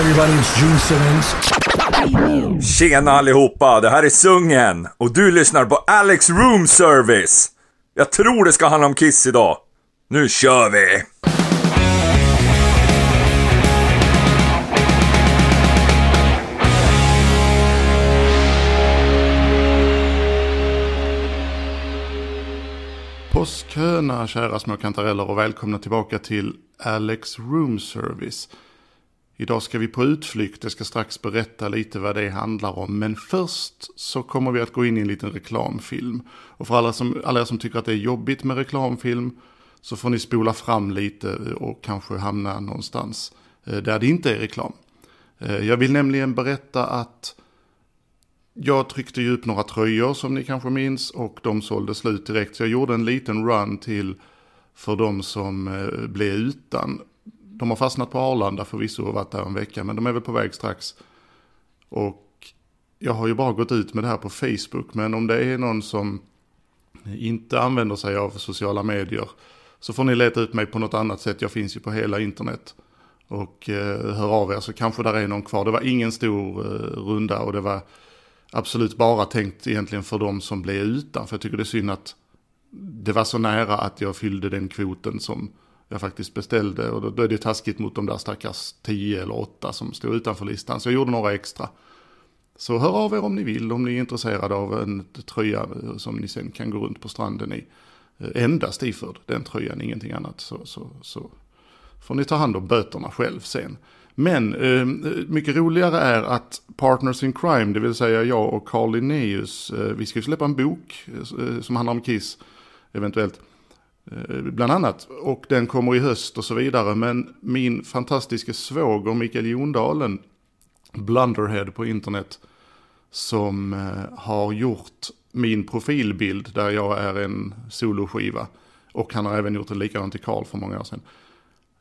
everybody, it's Gene Simmons. Tjena allihopa, det här är Sungen och du lyssnar på Alex Room Service. Jag tror det ska handla om Kiss idag. Nu kör vi! Påskhöna, kära små kantareller och välkomna tillbaka till Alex Room Service. Idag ska vi på utflykt, jag ska strax berätta lite vad det handlar om. Men först så kommer vi att gå in i en liten reklamfilm. Och för alla, som, alla er som tycker att det är jobbigt med reklamfilm så får ni spola fram lite och kanske hamna någonstans eh, där det inte är reklam. Eh, jag vill nämligen berätta att jag tryckte ju upp några tröjor som ni kanske minns och de sålde slut direkt. Så jag gjorde en liten run till för de som eh, blev utan de har fastnat på Arlanda förvisso och varit där en vecka, men de är väl på väg strax. Och jag har ju bara gått ut med det här på Facebook, men om det är någon som inte använder sig av sociala medier så får ni leta ut mig på något annat sätt. Jag finns ju på hela internet. Och eh, hör av er så kanske där är någon kvar. Det var ingen stor eh, runda och det var absolut bara tänkt egentligen för de som blev utan. För jag tycker det är synd att det var så nära att jag fyllde den kvoten som jag faktiskt beställde. Och då, då är det taskigt mot de där stackars 10 eller 8 som står utanför listan. Så jag gjorde några extra. Så hör av er om ni vill, om ni är intresserade av en tröja som ni sen kan gå runt på stranden i. Eh, endast iförd den tröjan, ingenting annat. Så, så, så får ni ta hand om böterna själv sen. Men eh, mycket roligare är att Partners in Crime, det vill säga jag och Carl Linnaeus, eh, vi ska ju släppa en bok eh, som handlar om Kiss, eventuellt. Eh, bland annat. Och den kommer i höst och så vidare. Men min fantastiska svåger Mikael Jondalen, Blunderhead på internet, som eh, har gjort min profilbild där jag är en soloskiva. Och han har även gjort en likadan till Carl för många år sedan.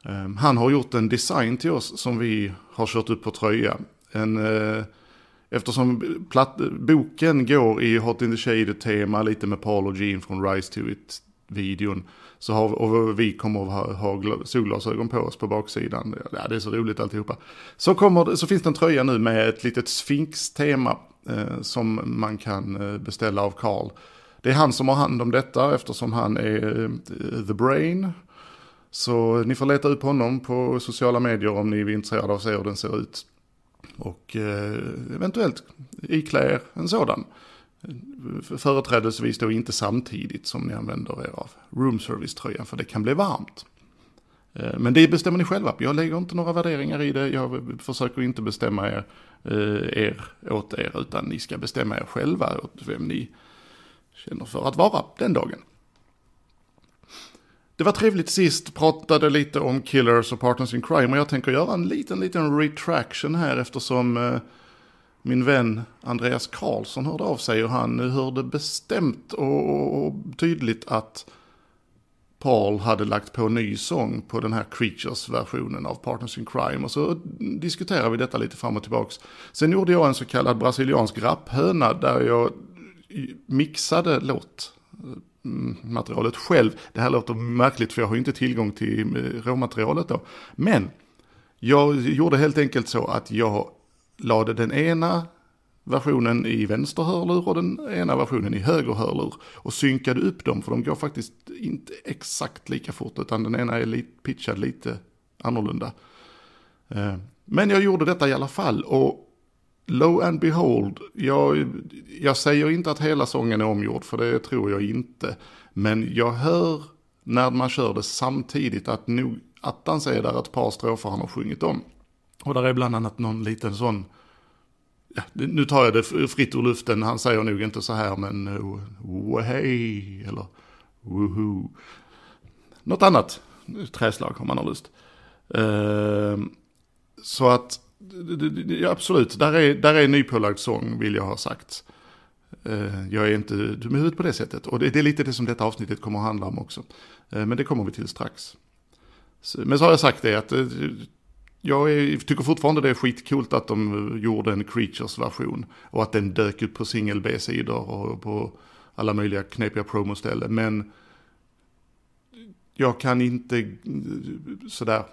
Ehm, han har gjort en design till oss som vi har kört upp på tröja. En, eh, eftersom platt, boken går i Hot in the Shade-tema lite med Paul och Jean från Rise to It videon. Så har, och vi kommer att ha, ha solglasögon på oss på baksidan. Ja, det är så roligt alltihopa. Så, kommer, så finns det en tröja nu med ett litet Sphinx-tema eh, som man kan eh, beställa av Carl. Det är han som har hand om detta eftersom han är eh, the brain. Så ni får leta upp honom på sociala medier om ni är intresserade av att se hur den ser ut. Och eh, eventuellt iklä er en sådan. Företrädesvis då inte samtidigt som ni använder er av room service-tröjan för det kan bli varmt. Eh, men det bestämmer ni själva. Jag lägger inte några värderingar i det. Jag försöker inte bestämma er, eh, er åt er. Utan ni ska bestämma er själva åt vem ni känner för att vara den dagen. Det var trevligt sist, pratade lite om Killers och Partners in Crime och jag tänker göra en liten, liten retraction här eftersom eh, min vän Andreas Karlsson hörde av sig och han hörde bestämt och, tydligt att Paul hade lagt på ny sång på den här Creatures-versionen av Partners in Crime. Och så diskuterade vi detta lite fram och tillbaks. Sen gjorde jag en så kallad brasiliansk rapphöna där jag mixade låtmaterialet mm, själv. Det här låter märkligt för jag har ju inte tillgång till eh, råmaterialet då. Men jag gjorde helt enkelt så att jag lade den ena versionen i vänster hörlur och den ena versionen i höger hörlur. Och synkade upp dem, för de går faktiskt inte exakt lika fort, utan den ena är lit, pitchad lite annorlunda. Eh, men jag gjorde detta i alla fall, och Low and behold, jag, jag säger inte att hela sången är omgjord, för det tror jag inte. Men jag hör när man kör det samtidigt att nog attans är där ett par strofer han har sjungit om. Och där är bland annat någon liten sån, ja, nu tar jag det fritt ur luften, han säger nog inte så här men eh, wohej eller woho. Något annat träslag om man har lust. Uh, så att, ja, absolut, där är, där är nypålagd sång vill jag ha sagt. Uh, jag är inte dum i huvudet på det sättet. Och det, det, är lite det som detta avsnittet kommer att handla om också. Uh, men det kommer vi till strax. Så, men så har jag sagt det att eh, jag är, tycker fortfarande det är skitcoolt att de gjorde en Creatures-version. Och att den dök upp på singel B-sidor och på alla möjliga knepiga promoställen. Men jag kan inte sådär.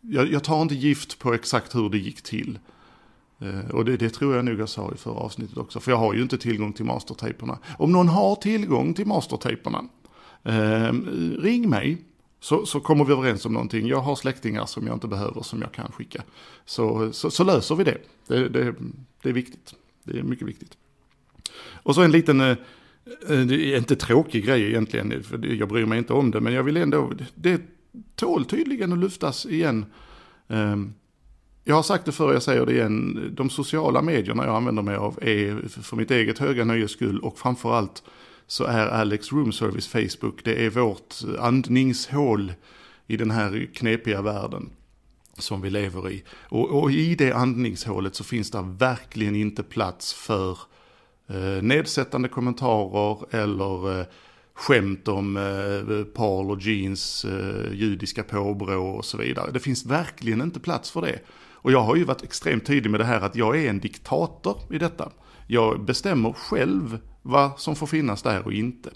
Jag, jag tar inte gift på exakt hur det gick till. Eh, och det, det, tror jag nog jag sa i förra avsnittet också, för jag har ju inte tillgång till mastertaperna. Om någon har tillgång till mastertaperna, eh, ring mig så, så kommer vi överens om någonting. Jag har släktingar som jag inte behöver som jag kan skicka. Så, så, så löser vi det. Det, det. det, är viktigt. Det är mycket viktigt. Och så en liten... Eh, eh, det är inte tråkig grej egentligen, för jag bryr mig inte om det, men jag vill ändå, det tål tydligen att lyftas igen. Ehm, jag har sagt det förr, jag säger det igen, de sociala medierna jag använder mig av är för mitt eget höga nöjes skull och framförallt så är Alex Room Service Facebook, det är vårt andningshål i den här knepiga världen som vi lever i. Och, och i det andningshålet så finns det verkligen inte plats för eh, nedsättande kommentarer eller eh, skämt om eh, Paul och Jeans eh, judiska påbrå och så vidare. Det finns verkligen inte plats för det. Och jag har ju varit extremt tydlig med det här att jag är en diktator i detta. Jag bestämmer själv vad som får finnas där och inte.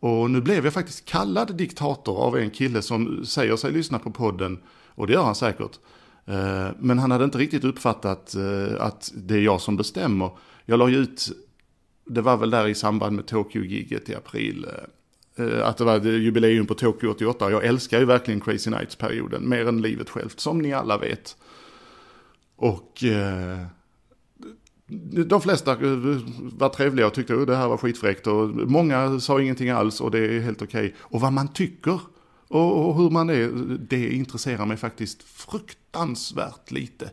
Och nu blev jag faktiskt kallad diktator av en kille som säger sig lyssna på podden, och det gör han säkert. Eh, men han hade inte riktigt uppfattat eh, att det är jag som bestämmer. Jag la ut, det var väl där i samband med Tokyo-giget i april, eh, att det var jubileum på Tokyo 88. Jag älskar ju verkligen Crazy Nights-perioden, mer än livet självt, som ni alla vet. Och de flesta eh, var trevliga och tyckte att det här var skitfräckt och många sa ingenting alls och det är helt okej. Okay. Och vad man tycker och hur man är, det intresserar mig faktiskt fruktansvärt lite.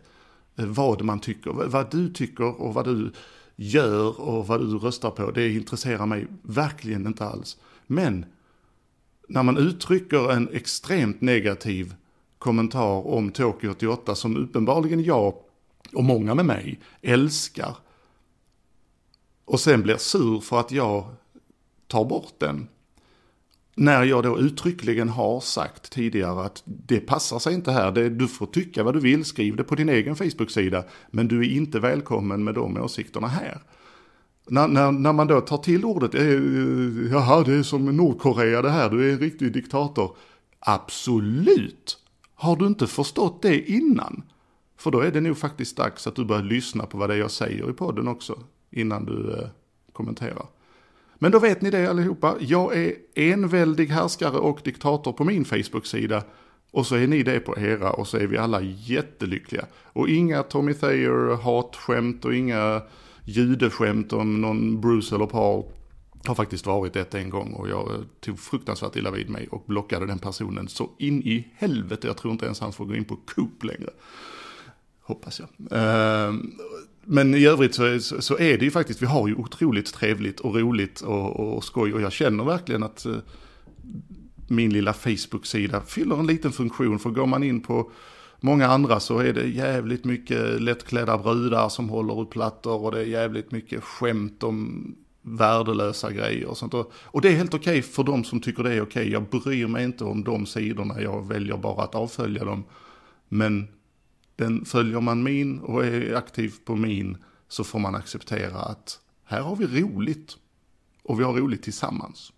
Eh, vad man tycker, vad du tycker och vad du gör och vad du röstar på, det intresserar mig verkligen inte alls. Men när man uttrycker en extremt negativ kommentar om Tokyo 88 som uppenbarligen jag och många med mig, älskar och sen blir sur för att jag tar bort den. När jag då uttryckligen har sagt tidigare att det passar sig inte här, du får tycka vad du vill, skriv det på din egen Facebook-sida, men du är inte välkommen med de åsikterna här. När, när, när man då tar till ordet, eh, jaha det är som Nordkorea det här, du är en riktig diktator. Absolut! Har du inte förstått det innan? För då är det nog faktiskt dags att du börjar lyssna på vad det är jag säger i podden också, innan du eh, kommenterar. Men då vet ni det allihopa, jag är enväldig härskare och diktator på min Facebook-sida. Och så är ni det på era och så är vi alla jättelyckliga. Och inga Tommy Thayer hatskämt och inga judeskämt om någon Bruce eller Paul. Har faktiskt varit ett en gång och jag eh, tog fruktansvärt illa vid mig och blockade den personen så in i helvete. Jag tror inte ens han får gå in på Coop längre. Hoppas jag. Ehm, men i övrigt så är, det ju faktiskt, vi har ju otroligt trevligt och roligt och, och, och skoj. Och jag känner verkligen att eh, min lilla Facebook-sida fyller en liten funktion. För går man in på många andra så är det jävligt mycket lättklädda brudar som håller upp plattor och det är jävligt mycket skämt om värdelösa grejer och sånt. Och det är helt okej okay för de som tycker det är okej. Okay. Jag bryr mig inte om de sidorna, jag väljer bara att avfölja dem. Men den följer man min och är aktiv på min så får man acceptera att här har vi roligt. Och vi har roligt tillsammans.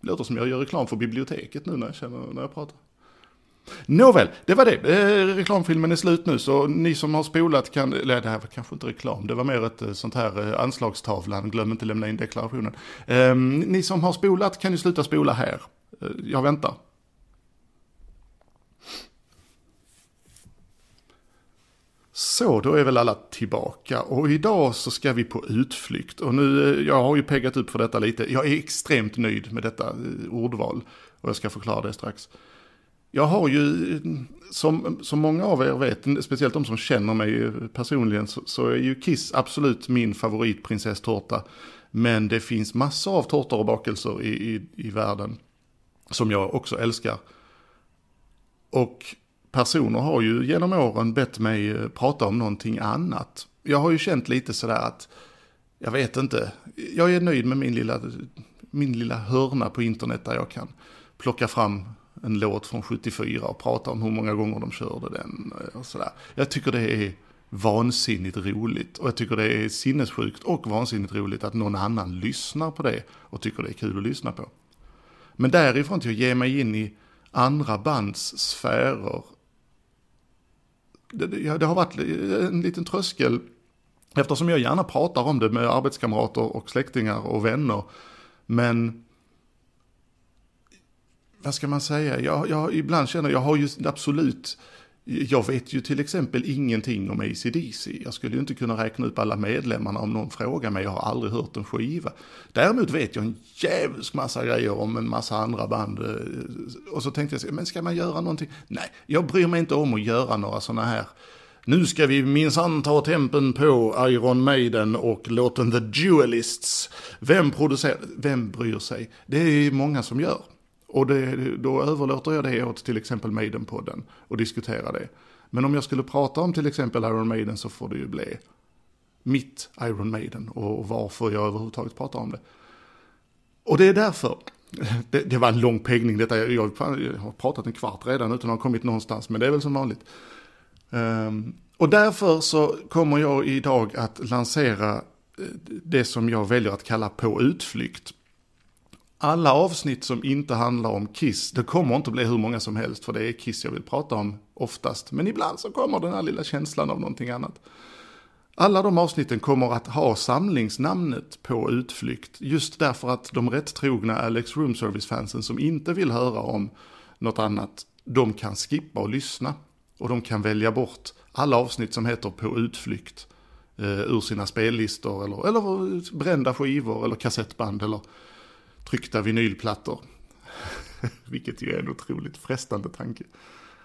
Det låter som jag gör reklam för biblioteket nu när jag, känner, när jag pratar. Nåväl, det var det. Eh, reklamfilmen är slut nu så ni som har spolat kan, eller det här var kanske inte reklam, det var mer ett eh, sånt här eh, anslagstavlan, glöm inte lämna in deklarationen. Ehm, ni som har spolat kan ju sluta spola här. jag väntar. Så, då är väl alla tillbaka och idag så ska vi på utflykt. Och nu, eh, jag har ju peggat upp för detta lite. Jag är extremt nöjd med detta eh, ordval och jag ska förklara det strax. Jag har ju, eh, som, som många av er vet, speciellt de som känner mig personligen, så, så är ju Kiss absolut min favoritprinsesstårta. Men det finns massor av tårtor och bakelser i, i, i världen som jag också älskar. Och personer har ju genom åren bett mig eh, prata om någonting annat. Jag har ju känt lite sådär att, jag vet inte, jag är nöjd med min lilla, min lilla hörna på internet där jag kan plocka fram en låt från 74 och prata om hur många gånger de körde den. Eh, och sådär. Jag tycker det är vansinnigt roligt och jag tycker det är sinnessjukt och vansinnigt roligt att någon annan lyssnar på det och tycker det är kul att lyssna på. Men därifrån till att ge mig in i andra bands sfärer det, det har varit en liten tröskel. Eftersom jag gärna pratar om det med arbetskamrater och släktingar och vänner. Men vad ska man säga, jag, jag ibland känner jag har ju absolut jag vet ju till exempel ingenting om ACDC. Jag skulle ju inte kunna räkna upp alla medlemmarna om någon frågar mig. Jag har aldrig hört en skiva. Däremot vet jag en jävligt massa grejer om en massa andra band. Eh, och så tänkte jag, men ska man göra någonting? Nej, jag bryr mig inte om att göra några sådana här. Nu ska vi minsann ta tempen på Iron Maiden och låten The Dualists. Vem producerar? Vem bryr sig? Det är många som gör. Och det, då överlåter jag det åt till exempel Maiden-podden och diskuterar det. Men om jag skulle prata om till exempel Iron Maiden så får det ju bli mitt Iron Maiden och varför jag överhuvudtaget pratar om det. Och det är därför. Det, det var en lång pegning detta. Jag, jag, har pratat en kvart redan utan att ha kommit någonstans, men det är väl som vanligt. Um, och därför så kommer jag idag att lansera eh, det som jag väljer att kalla på utflykt alla avsnitt som inte handlar om Kiss, det kommer inte bli hur många som helst, för det är Kiss jag vill prata om oftast. Men ibland så kommer den här lilla känslan av någonting annat. Alla de avsnitten kommer att ha samlingsnamnet på utflykt, just därför att de rättrogna Alex Room Service-fansen som inte vill höra om något annat, de kan skippa och lyssna. Och de kan välja bort alla avsnitt som heter på utflykt eh, ur sina spellistor eller, eller brända skivor eller kassettband eller tryckta vinylplattor. Vilket ju är en otroligt frestande tanke.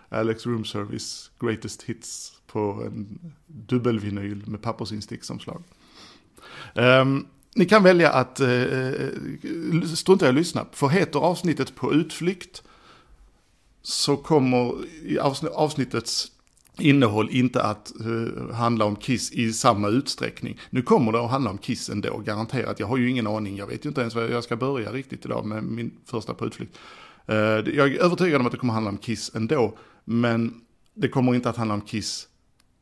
Alex Room Service Greatest Hits på en dubbelvinyl med pappersinsticksomslag. Um, ehm, ni kan välja att uh, strunta i att lyssna. För heter avsnittet på utflykt så kommer avsnittets innehåll inte att uh, handla om Kiss i samma utsträckning. Nu kommer det att handla om Kiss ändå, garanterat. Jag har ju ingen aning, jag vet ju inte ens var jag ska börja riktigt idag med min första på utflykt. Uh, eh, jag är övertygad om att det kommer handla om Kiss ändå, men det kommer inte att handla om Kiss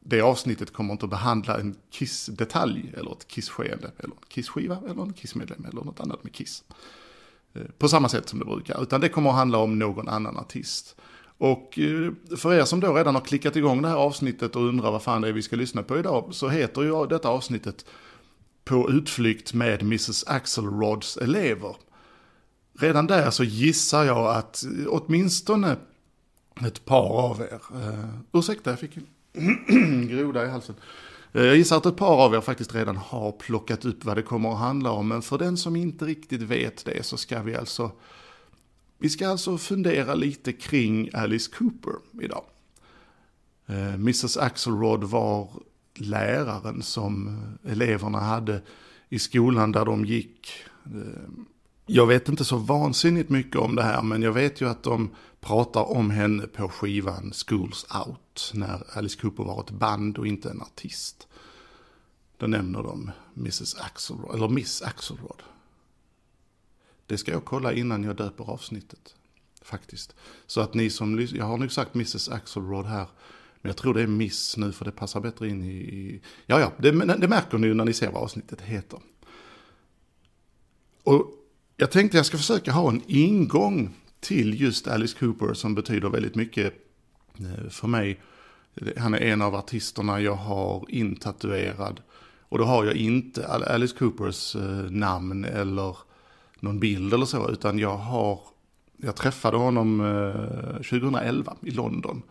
det avsnittet kommer inte att behandla en Kiss-detalj eller ett Kiss-skeende eller en Kiss-skiva eller en Kiss-medlem eller något annat med Kiss. Eh, på samma sätt som det brukar, utan det kommer att handla om någon annan artist. Och eh, för er som då redan har klickat igång det här avsnittet och undrar vad fan det är vi ska lyssna på idag så heter ju detta avsnittet På utflykt med Mrs Axelrods elever. Redan där så gissar jag att åtminstone ett par av er, uh, ursäkta jag fick en groda i halsen. Eh, jag gissar att ett par av er faktiskt redan har plockat upp vad det kommer att handla om, men för den som inte riktigt vet det så ska vi alltså vi ska alltså fundera lite kring Alice Cooper idag. Eh, Mrs Axelrod var läraren som eleverna hade i skolan där de gick. Eh, jag vet inte så vansinnigt mycket om det här men jag vet ju att de pratar om henne på skivan Schools Out när Alice Cooper var ett band och inte en artist. Då nämner de Mrs Axelrod, eller Miss Axelrod det ska jag kolla innan jag döper avsnittet. Faktiskt. Så att ni som jag har nog sagt Mrs Axelrod här. Men jag tror det är Miss nu för det passar bättre in i... i ja, ja, det, det märker ni ju när ni ser vad avsnittet heter. Och jag tänkte jag ska försöka ha en ingång till just Alice Cooper som betyder väldigt mycket eh, för mig. Han är en av artisterna jag har intatuerad. Och då har jag inte Alice Coopers eh, namn eller någon bild eller så, utan jag har, jag träffade honom 2011 eh, i London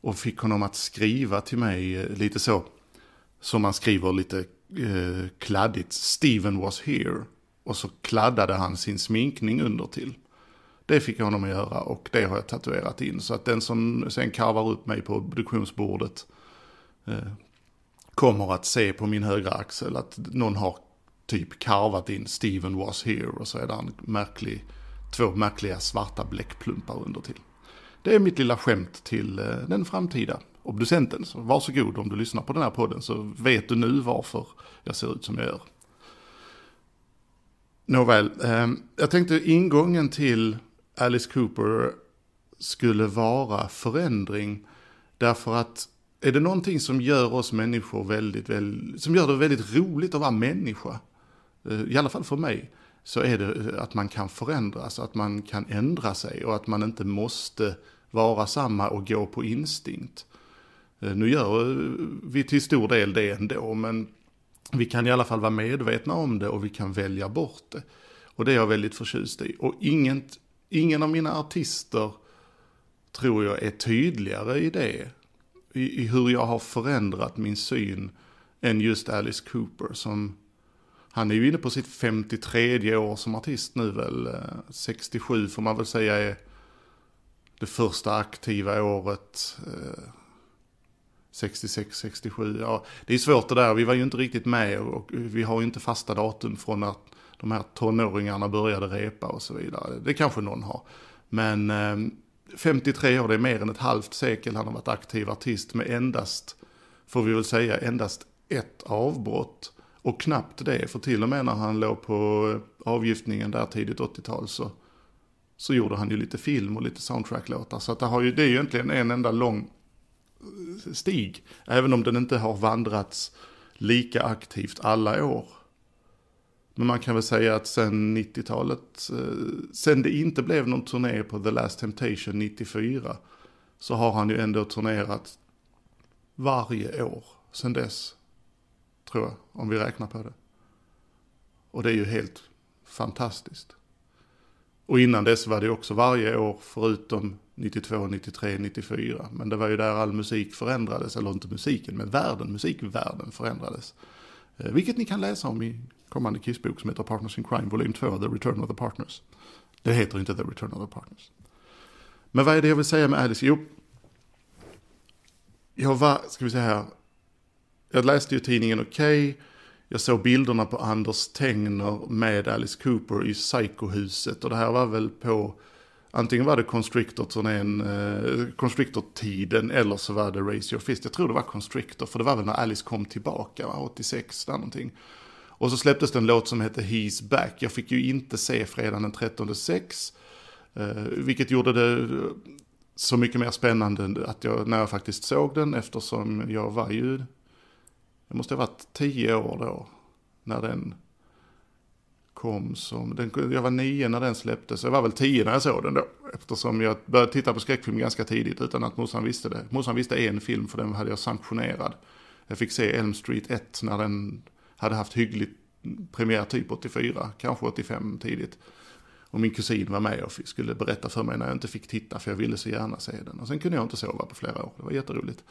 och fick honom att skriva till mig eh, lite så, som man skriver lite eh, kladdigt, Steven was here. Och så kladdade han sin sminkning under till. Det fick jag honom att göra och det har jag tatuerat in. Så att den som sen karvar upp mig på obduktionsbordet eh, kommer att se på min högra axel att någon har typ karvat in Steven was here och så är det en märklig, två märkliga svarta bläckplumpar under till. Det är mitt lilla skämt till eh, den framtida obducenten. Så varsågod om du lyssnar på den här podden så vet du nu varför jag ser ut som jag gör. Nåväl, eh, jag tänkte ingången till Alice Cooper skulle vara förändring. Därför att är det någonting som gör oss människor väldigt, väldigt som gör det väldigt roligt att vara människa Eh, i alla fall för mig, så är det eh, att man kan förändras, att man kan ändra sig och att man inte måste vara samma och gå på instinkt. Eh, nu gör vi till stor del det ändå, men vi kan i alla fall vara medvetna om det och vi kan välja bort det. Och det är jag väldigt förtjust i. Och ingen, ingen av mina artister tror jag är tydligare i det, i, i hur jag har förändrat min syn, än just Alice Cooper som han är ju inne på sitt 53 år som artist nu väl. 67 eh, får man väl säga är det första aktiva året. 66, eh, 67, ja det är svårt det där. Vi var ju inte riktigt med och vi har ju inte fasta datum från att de här tonåringarna började repa och så vidare. Det kanske någon har. Men 53 eh, år, det är mer än ett halvt sekel han har varit aktiv artist med endast, får vi väl säga, endast ett avbrott. Och knappt det, för till och med när han låg på avgiftningen där tidigt 80-tal så, så gjorde han ju lite film och lite soundtracklåtar. Så att det, har ju, det är ju egentligen en enda lång eh, stig, även om den inte har vandrats lika aktivt alla år. Men man kan väl säga att sen 90-talet, eh, sen det inte blev någon turné på The Last Temptation 94, så har han ju ändå turnerat varje år sen dess tror jag, om vi räknar på det. Och det är ju helt fantastiskt. Och innan dess var det också varje år förutom 92, 93, 94. Men det var ju där all musik förändrades, eller inte musiken, men världen, musikvärlden förändrades. Eh, vilket ni kan läsa om i kommande Kissbok som heter Partners in Crime, volym 2, The Return of the Partners. Det heter inte The Return of the Partners. Men vad är det jag vill säga med Alice? Jo, jag var, ska vi säga här, jag läste ju tidningen Okej. Okay. Jag såg bilderna på Anders Tegner med Alice Cooper i Psykohuset. Och det här var väl på, antingen var det Constrictor-turnén, eh, Constrictor-tiden eller så var det Raise Your Fist. Jag tror det var Constrictor, för det var väl när Alice kom tillbaka, va? 86 där någonting. Och så släpptes det en låt som hette He's Back. Jag fick ju inte se fredagen den 13 6. Eh, vilket gjorde det så mycket mer spännande att jag, när jag faktiskt såg den eftersom jag var ju det måste ha varit tio år då, när den kom som, den, jag var nio när den släpptes, jag var väl tio när jag såg den då. Eftersom jag började titta på skräckfilm ganska tidigt utan att morsan visste det. Morsan visste en film för den hade jag sanktionerad. Jag fick se Elm Street 1 när den hade haft hygglig premiär typ 84, kanske 85 tidigt. Och min kusin var med och skulle berätta för mig när jag inte fick titta för jag ville så gärna se den. Och sen kunde jag inte sova på flera år, det var jätteroligt.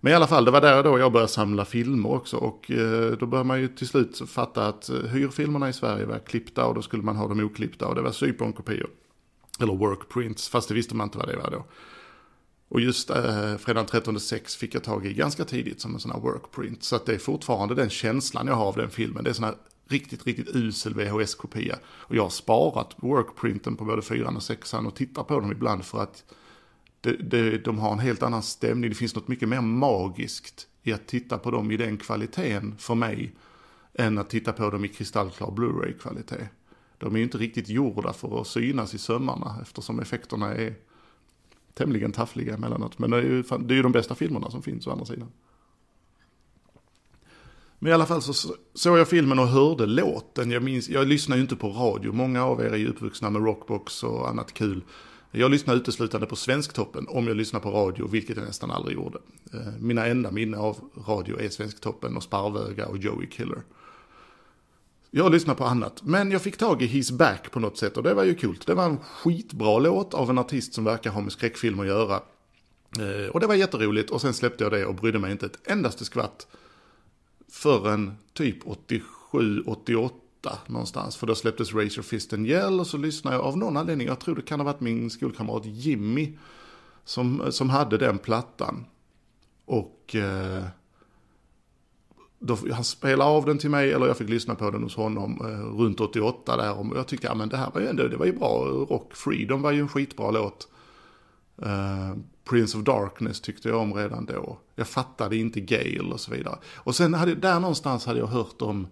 Men i alla fall, det var där då jag började samla filmer också. Och eh, då började man ju till slut fatta att eh, hyrfilmerna i Sverige var klippta och då skulle man ha dem oklippta. Och det var syponkopior. Eller workprints, fast det visste man inte vad det var då. Och just eh, fredagen 13.6 fick jag tag i ganska tidigt som en sån här workprint. Så att det är fortfarande den känslan jag har av den filmen. Det är sån här riktigt, riktigt usel VHS-kopia. Och jag har sparat workprinten på både fyran och sexan och tittar på dem ibland för att det, det, de har en helt annan stämning. Det finns något mycket mer magiskt i att titta på dem i den kvaliteten för mig. Än att titta på dem i kristallklar Blu-ray-kvalitet. De är ju inte riktigt gjorda för att synas i sömmarna eftersom effekterna är tämligen taffliga emellanåt. Men det är, ju, det är ju de bästa filmerna som finns å andra sidan. Men i alla fall så såg jag filmen och hörde låten. Jag, minns, jag lyssnar ju inte på radio. Många av er är ju uppvuxna med rockbox och annat kul. Jag lyssnar uteslutande på Svensktoppen om jag lyssnar på radio, vilket jag nästan aldrig gjorde. Eh, mina enda minnen av radio är Svensktoppen och Sparvöga och Joey Killer. Jag lyssnar på annat, men jag fick tag i His Back på något sätt och det var ju coolt. Det var en skitbra låt av en artist som verkar ha med skräckfilm att göra. Eh, och det var jätteroligt och sen släppte jag det och brydde mig inte ett endaste skvatt förrän typ 87, 88 någonstans. För då släpptes Razor Fist and Yell och så lyssnade jag av någon anledning, jag tror det kan ha varit min skolkamrat Jimmy som, som hade den plattan. Och eh, då, han spelade av den till mig, eller jag fick lyssna på den hos honom eh, runt 88 där. Och jag tyckte, ja men det här var ju ändå, det var ju bra, Rock Freedom var ju en skitbra låt. Eh, Prince of Darkness tyckte jag om redan då. Jag fattade inte Gale och så vidare. Och sen hade, där någonstans hade jag hört om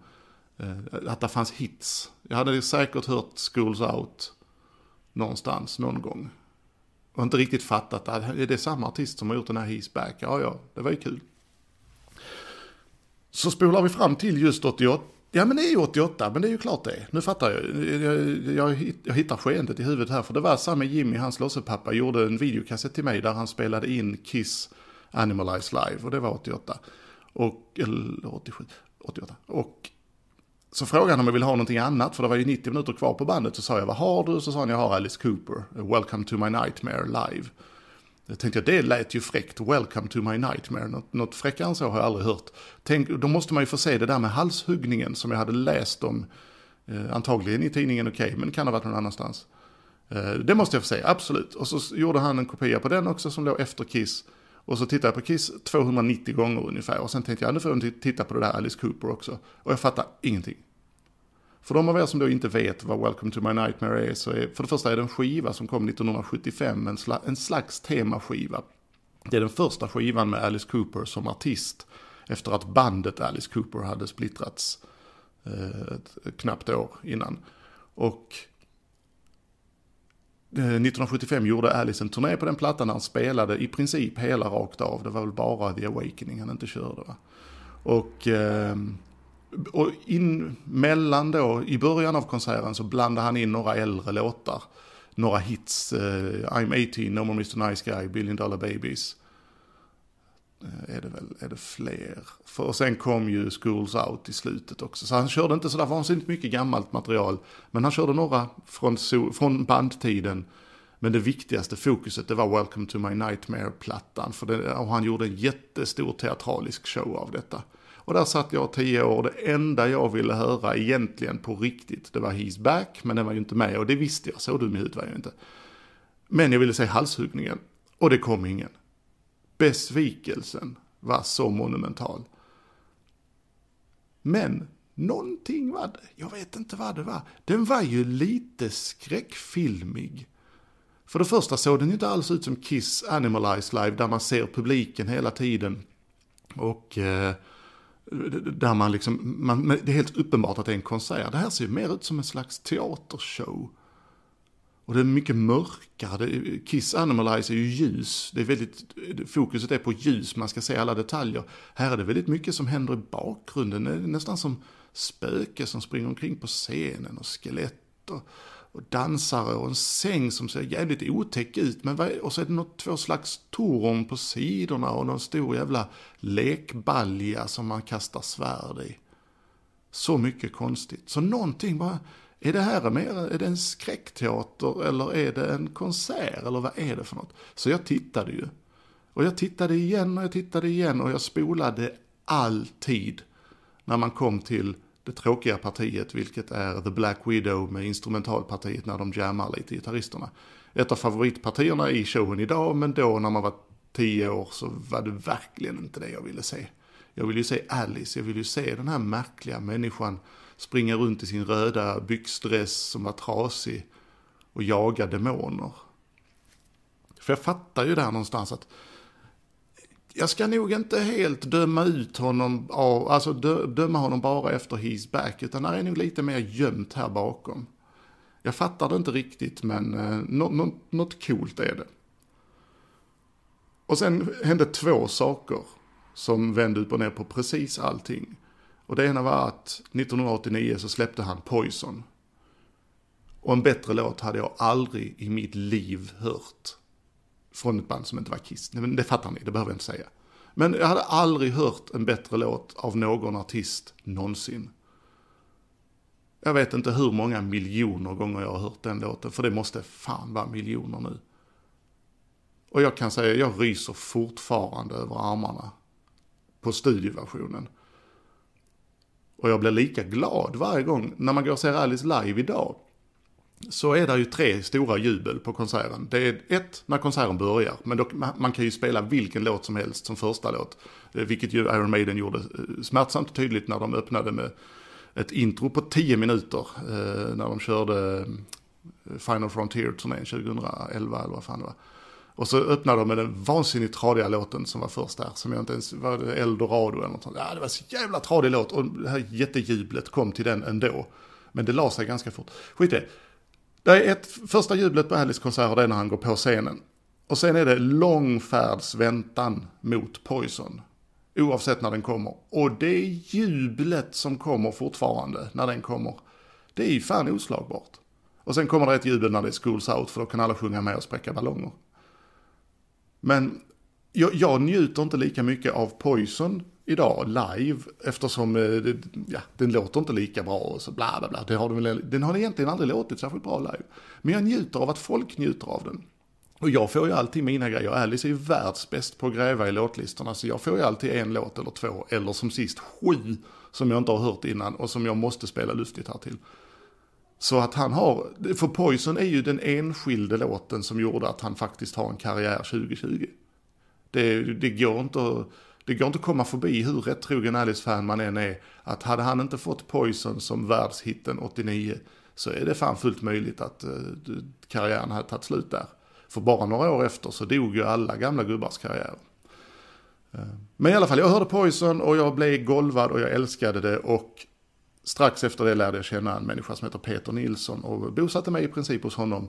Eh, att det fanns hits. Jag hade säkert hört Schools Out någonstans någon gång. Och inte riktigt fattat att det är samma artist som har gjort den här He's Back. Ja, ja, det var ju kul. Så spolar vi fram till just 88. Ja, men det är ju 88, men det är ju klart det. Nu fattar jag. Jag, jag, jag hittar skeendet i huvudet här. För det var samma Jimmy, hans låtsepappa, gjorde en videokassett till mig där han spelade in Kiss Animalize Live. Och det var 88. Och, eller 87, 88. Och så frågade han om jag ville ha någonting annat, för det var ju 90 minuter kvar på bandet. Så sa jag, vad har du? Så sa han, jag har Alice Cooper, Welcome to my nightmare live. Jag tänkte att det lät ju fräckt, Welcome to my nightmare. Något, något fräckare än så har jag aldrig hört. Tänk, då måste man ju få se det där med halshuggningen som jag hade läst om, eh, antagligen i tidningen Okej, okay, men kan ha varit någon annanstans. Eh, det måste jag få se, absolut. Och så gjorde han en kopia på den också som låg efter Kiss. Och så tittade jag på Kiss 290 gånger ungefär. Och sen tänkte jag, nu får jag titta på det där Alice Cooper också. Och jag fattar ingenting. För de av er som då inte vet vad Welcome to My Nightmare är, så är, för det första är det en skiva som kom 1975, en, sla, en slags temaskiva. Det är den första skivan med Alice Cooper som artist, efter att bandet Alice Cooper hade splittrats eh, ett knappt år innan. Och 1975 eh, gjorde Alice en turné på den plattan han spelade i princip hela rakt av. Det var väl bara The Awakening han inte körde. Va? Och, ehm, och in, mellan då, i början av konserten så blandade han in några äldre låtar. Några hits, eh, I'm 18, No More Mr Nice Guy, Billion Dollar Babies. Eh, är det väl, är det fler? För, sen kom ju Schools Out i slutet också. Så han körde inte sådär vansinnigt mycket gammalt material. Men han körde några från, från bandtiden. Men det viktigaste fokuset det var Welcome to My Nightmare-plattan. För det, och han gjorde en jättestor teatralisk show av detta. Och där satt jag tio år. Det enda jag ville höra egentligen på riktigt det var He's Back. Men den var ju inte med och det visste jag. Så dum i huvudet var jag inte. Men jag ville se halshuggningen. Och det kom ingen besvikelsen var så monumental. Men någonting var det. Jag vet inte vad det var. Den var ju lite skräckfilmig. För det första såg den ju inte alls ut som Kiss Animalize Live där man ser publiken hela tiden. Och eh, där man liksom, man, det är helt uppenbart att det är en konsert. Det här ser ju mer ut som en slags teatershow. Och det är mycket mörkare. Kiss Animal Eyes är ju ljus. Det är väldigt, fokuset är på ljus, man ska se alla detaljer. Här är det väldigt mycket som händer i bakgrunden. Det är nästan som spöke som springer omkring på scenen och skelett och, och dansare och en säng som ser jävligt otäck ut. Men vad, och så är det något, två slags torn på sidorna och någon stor jävla lekbalja som man kastar svärd i. Så mycket konstigt. Så någonting bara är det här mer, är det en skräckteater eller är det en konsert eller vad är det för något? Så jag tittade ju. Och jag tittade igen och jag tittade igen och jag spolade alltid när man kom till det tråkiga partiet, vilket är The Black Widow med instrumentalpartiet när de jammar lite, gitarristerna. Ett av favoritpartierna i showen idag, men då när man var tio år så var det verkligen inte det jag ville se. Jag vill ju se Alice, jag vill ju se den här märkliga människan springa runt i sin röda byxdress som var trasig och jaga demoner. För jag fattar ju där någonstans att jag ska nog inte helt döma ut honom, av, alltså dö, döma honom bara efter his back, utan det är nog lite mer gömt här bakom. Jag fattar det inte riktigt, men eh, något coolt är det. Och sen hände två saker som vände upp och ner på precis allting. Och det ena var att 1989 så släppte han Poison. Och en bättre låt hade jag aldrig i mitt liv hört. Från ett band som inte var Kiss. Men det fattar ni, det behöver jag inte säga. Men jag hade aldrig hört en bättre låt av någon artist någonsin. Jag vet inte hur många miljoner gånger jag har hört den låten, för det måste fan vara miljoner nu. Och jag kan säga, jag ryser fortfarande över armarna på studioversionen. Och jag blir lika glad varje gång. När man går och ser Alice live idag så är det ju tre stora jubel på konserten. Det är ett, när konserten börjar, men då, man kan ju spela vilken låt som helst som första låt. Eh, vilket ju Iron Maiden gjorde eh, smärtsamt tydligt när de öppnade med ett intro på tio minuter eh, när de körde Final Frontier-turnén 2011 eller vad fan det var. Och så öppnade de med den vansinnigt tradiga låten som var först där. Som jag inte ens, var det Eldorado eller något sånt? Ja, det var så jävla tradig låt. Och det här jättejublet kom till den ändå. Men det la sig ganska fort. Skit i det. Det är ett, första jublet på Alice konserter, det är när han går på scenen. Och sen är det långfärdsväntan mot Poison. Oavsett när den kommer. Och det jublet som kommer fortfarande när den kommer. Det är ju fan oslagbart. Och sen kommer det ett jubel när det är Schools Out för då kan alla sjunga med och spräcka ballonger. Men jag, jag njuter inte lika mycket av Poison idag live eftersom eh, ja, den låter inte lika bra och så bla bla bla. Det har den, väl, den har egentligen aldrig låtit särskilt bra live. Men jag njuter av att folk njuter av den. Och jag får ju alltid mina grejer. Alice är ju världsbäst på att gräva i låtlistorna. Så jag får ju alltid en låt eller två, eller som sist sju, som jag inte har hört innan och som jag måste spela luftgitarr till. Så att han har, för Poison är ju den enskilde låten som gjorde att han faktiskt har en karriär 2020. Det, det, går, inte att, det går inte att komma förbi hur rättrogen Alice-fan man än är, att hade han inte fått Poison som världshitten 89 så är det fan fullt möjligt att eh, karriären hade tagit slut där. För bara några år efter så dog ju alla gamla gubbars karriärer. Eh, men i alla fall, jag hörde Poison och jag blev golvad och jag älskade det och strax efter det lärde jag känna en människa som heter Peter Nilsson och bosatte mig i princip hos honom.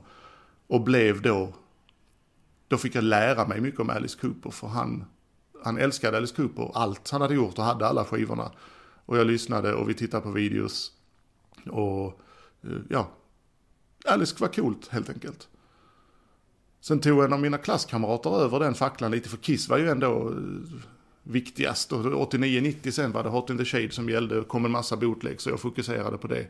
Och blev då, då fick jag lära mig mycket om Alice Cooper för han, han älskade Alice Cooper, allt han hade gjort och hade alla skivorna. Och jag lyssnade och vi tittade på videos. Och eh, ja, Alice var coolt helt enkelt. Sen tog en av mina klasskamrater över den facklan lite, för Kiss var ju ändå eh, viktigast. Och 89-90 sen var det Hot in the Shade som gällde, kom en massa bootleg så jag fokuserade på det.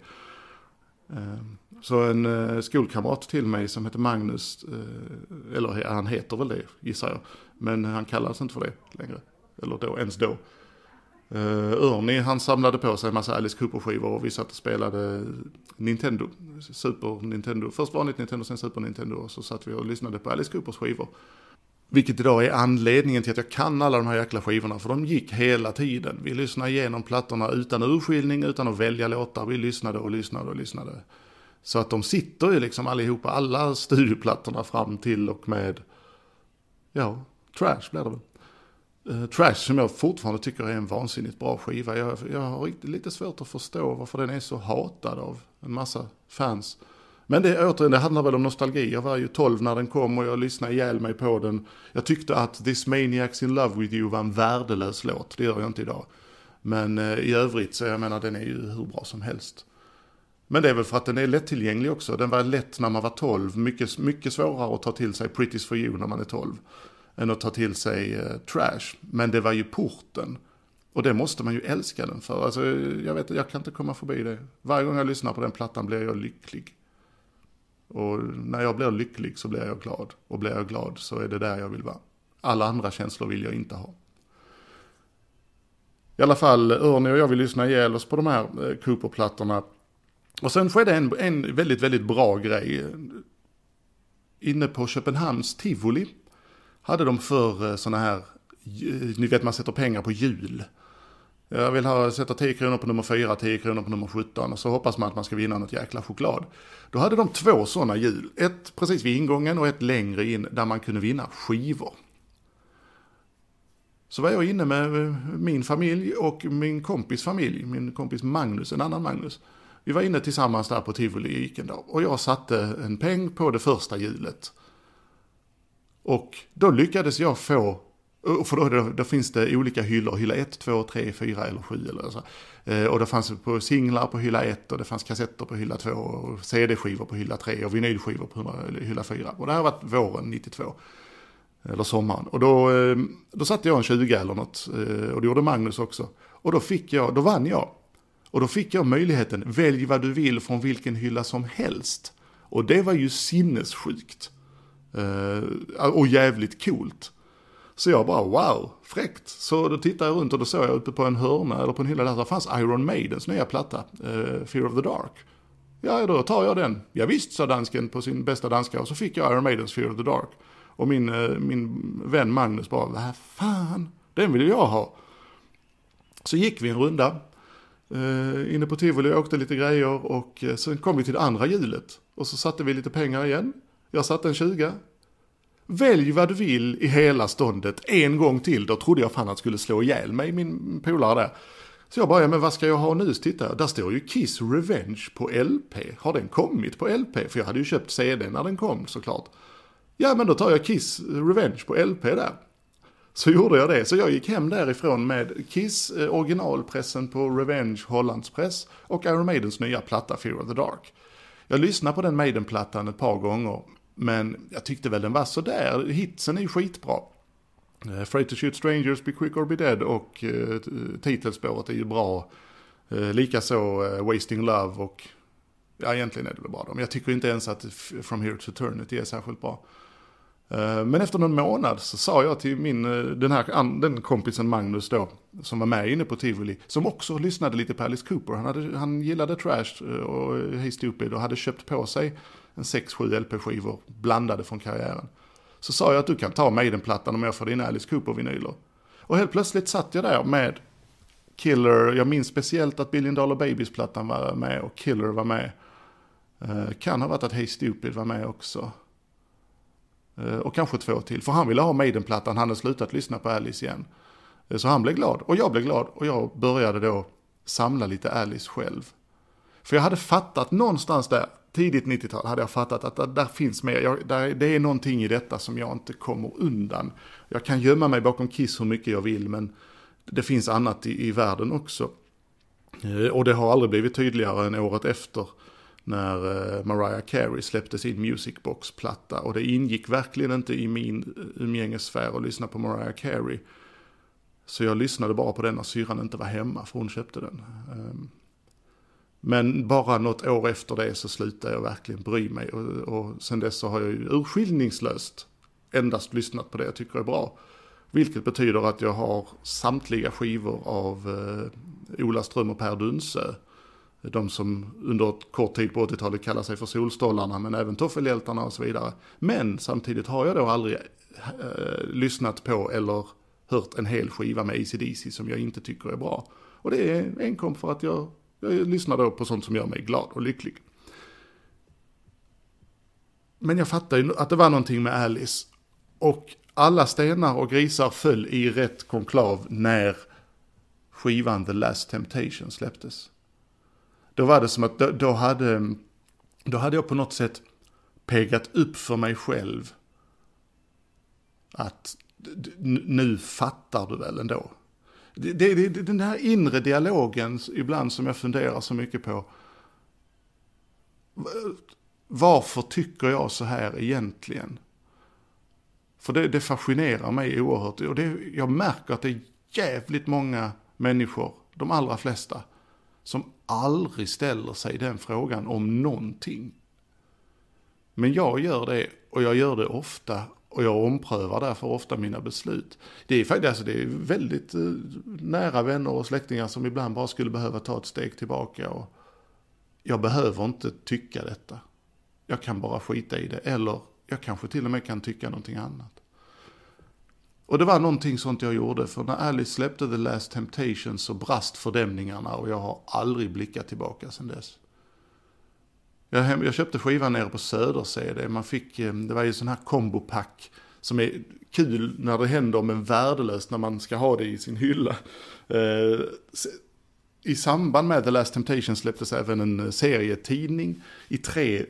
Ehm, så en eh, skolkamrat till mig som heter Magnus, eh, eller han heter väl det gissar jag, men han kallades inte för det längre, eller då, ens då. Örni, eh, han samlade på sig en massa Alice Cooper-skivor och vi satt och spelade Nintendo, Super Nintendo, först vanligt Nintendo, sen Super Nintendo och så satt vi och lyssnade på Alice Coopers skivor. Vilket idag är anledningen till att jag kan alla de här jäkla skivorna, för de gick hela tiden. Vi lyssnade igenom plattorna utan urskiljning, utan att välja låtar. Vi lyssnade och lyssnade och lyssnade. Så att de sitter ju liksom allihopa, alla studioplattorna fram till och med, ja, Trash blir det väl. Eh, trash som jag fortfarande tycker är en vansinnigt bra skiva. Jag, jag har lite svårt att förstå varför den är så hatad av en massa fans. Men det, återigen, det handlar väl om nostalgi. Jag var ju 12 när den kom och jag lyssnade ihjäl mig på den. Jag tyckte att This Maniacs in Love With You var en värdelös låt. Det gör jag inte idag. Men eh, i övrigt så jag menar den är ju hur bra som helst. Men det är väl för att den är lättillgänglig också. Den var lätt när man var 12. Mycket, mycket svårare att ta till sig Pretty's for you när man är 12. Än att ta till sig eh, Trash. Men det var ju porten. Och det måste man ju älska den för. Alltså, jag, vet, jag kan inte komma förbi det. Varje gång jag lyssnar på den plattan blir jag lycklig. Och när jag blir lycklig så blir jag glad. Och blir jag glad så är det där jag vill vara. Alla andra känslor vill jag inte ha. I alla fall, Örne och jag vill lyssna ihjäl oss på de här eh, Cooper-plattorna. Och sen skedde en, en väldigt, väldigt bra grej. Inne på Köpenhamns tivoli hade de för eh, sådana här, ni vet man sätter pengar på jul. Jag vill ha, sätta 10 kronor på nummer 4, 10 kronor på nummer 17 och så hoppas man att man ska vinna något jäkla choklad. Då hade de två sådana hjul. Ett precis vid ingången och ett längre in där man kunde vinna skivor. Så var jag inne med eh, min familj och min kompis familj, min kompis Magnus, en annan Magnus. Vi var inne tillsammans där på Tivoli en dag och jag satte en peng på det första hjulet. Och då lyckades jag få för då, då, då, finns det olika hyllor, hylla 1, 2, 3, 4 eller 7 eller så. Eh, och det fanns på singlar på hylla 1 och det fanns kassetter på hylla 2 och CD-skivor på hylla 3 och vinylskivor på hylla 4. Och det här var våren 92. Eller sommaren. Och då, eh, då satte jag en 20 eller något eh, och det gjorde Magnus också. Och då fick jag, då vann jag. Och då fick jag möjligheten, välj vad du vill från vilken hylla som helst. Och det var ju sinnessjukt. Eh, och jävligt coolt. Så jag bara wow, fräckt. Så då tittade jag runt och då såg jag uppe på en hörna eller på en hylla där, där fanns Iron Maidens nya platta, uh, Fear of the Dark. Ja, då tar jag den. Ja, visst, sa dansken på sin bästa danska och så fick jag Iron Maidens Fear of the Dark. Och min, uh, min vän Magnus bara, vad fan, den vill jag ha. Så gick vi en runda, Uh, inne på Tivoli åkte lite grejer och uh, sen kom vi till det andra hjulet. Och så satte vi lite pengar igen. Jag satte en 20. Välj vad du vill i hela ståndet en gång till. Då trodde jag fan att han skulle slå ihjäl mig, min polare där. Så jag bara, ja, men vad ska jag ha nu? Titta, där står ju Kiss Revenge på LP. Har den kommit på LP? För jag hade ju köpt CD när den kom såklart. Ja, men då tar jag Kiss Revenge på LP där. Så gjorde jag det, så jag gick hem därifrån med Kiss eh, originalpressen på Revenge Hollandspress och Iron Maidens nya platta Fear of the Dark. Jag lyssnade på den Maiden-plattan ett par gånger men jag tyckte väl den var sådär. Hitsen är ju skitbra. Eh, Afraid to shoot strangers, be quick or be dead och eh, titelspåret är ju bra. Eh, likaså Wasting Love och ja, egentligen är det väl bara dem. Jag tycker inte ens att From Here to Eternity är särskilt bra. men efter någon månad så sa jag till min, den här den kompisen Magnus då, som var med inne på Tivoli, som också lyssnade lite på Alice Cooper. Han, hade, han gillade Trash och Hey Stupid och hade köpt på sig en 6-7 LP-skivor blandade från karriären. Så sa jag att du kan ta Maiden-plattan om jag får dina Alice Cooper-vinyler. Och helt plötsligt satt jag där med Killer, jag minns speciellt att Billion Dollar Babies-plattan var med och Killer var med. Eh, kan ha varit att Hey Stupid var med också. Eh, och kanske två till, för han ville ha Maiden-plattan, han hade slutat lyssna på Alice igen. Eh, så han blev glad, och jag blev glad, och jag började då samla lite Alice själv. För jag hade fattat någonstans där tidigt 90-tal hade jag fattat att, där finns mer, jag, där, det är någonting i detta som jag inte kommer undan. Jag kan gömma mig bakom Kiss hur mycket jag vill, men det finns annat i, i världen också. Eh, och det har aldrig blivit tydligare än året efter när eh, Mariah Carey släppte sin Music Box-platta. Och det ingick verkligen inte i min eh, umgängessfär att lyssna på Mariah Carey. Så jag lyssnade bara på den när syrran inte var hemma, för hon köpte den. Ehm, men bara något år efter det så slutade jag verkligen bry mig. Och, och sen dess så har jag ju urskiljningslöst endast lyssnat på det jag tycker är bra. Vilket betyder att jag har samtliga skivor av eh, Ola Ström och Per Dunsö. De som under kort tid på 80-talet kallade sig för Solstollarna men även Toffelhjältarna och så vidare. Men samtidigt har jag då aldrig eh, lyssnat på eller hört en hel skiva med ACDC som jag inte tycker är bra. Och det är enkom för att jag jag lyssnar då på sånt som gör mig glad och lycklig. Men jag fattar ju att det var någonting med Alice. Och alla stenar och grisar föll i rätt konklav när skivan The Last Temptation släpptes. Då var det som att då, då, hade, då hade jag på något sätt pegat upp för mig själv att nu fattar du väl ändå det, det, det, den här inre dialogen ibland som jag funderar så mycket på. Varför tycker jag så här egentligen? För det, det fascinerar mig oerhört. Och det, jag märker att det är jävligt många människor, de allra flesta, som aldrig ställer sig den frågan om någonting. Men jag gör det och jag gör det ofta och jag omprövar därför ofta mina beslut. Det är faktiskt alltså, det är väldigt eh, nära vänner och släktingar som ibland bara skulle behöva ta ett steg tillbaka. Och jag behöver inte tycka detta. Jag kan bara skita i det. Eller jag kanske till och med kan tycka någonting annat. Och det var någonting sånt jag gjorde. För när Alice släppte The Last Temptation så brast fördämningarna. Och jag har aldrig blickat tillbaka sedan dess. Jag, hem, jag köpte skivan nere på Söder CD. Man fick, eh, det var ju sån här kombopack som är kul när det händer men värdelöst när man ska ha det i sin hylla. Eh, I samband med The Last Temptation släpptes även en eh, serietidning i tre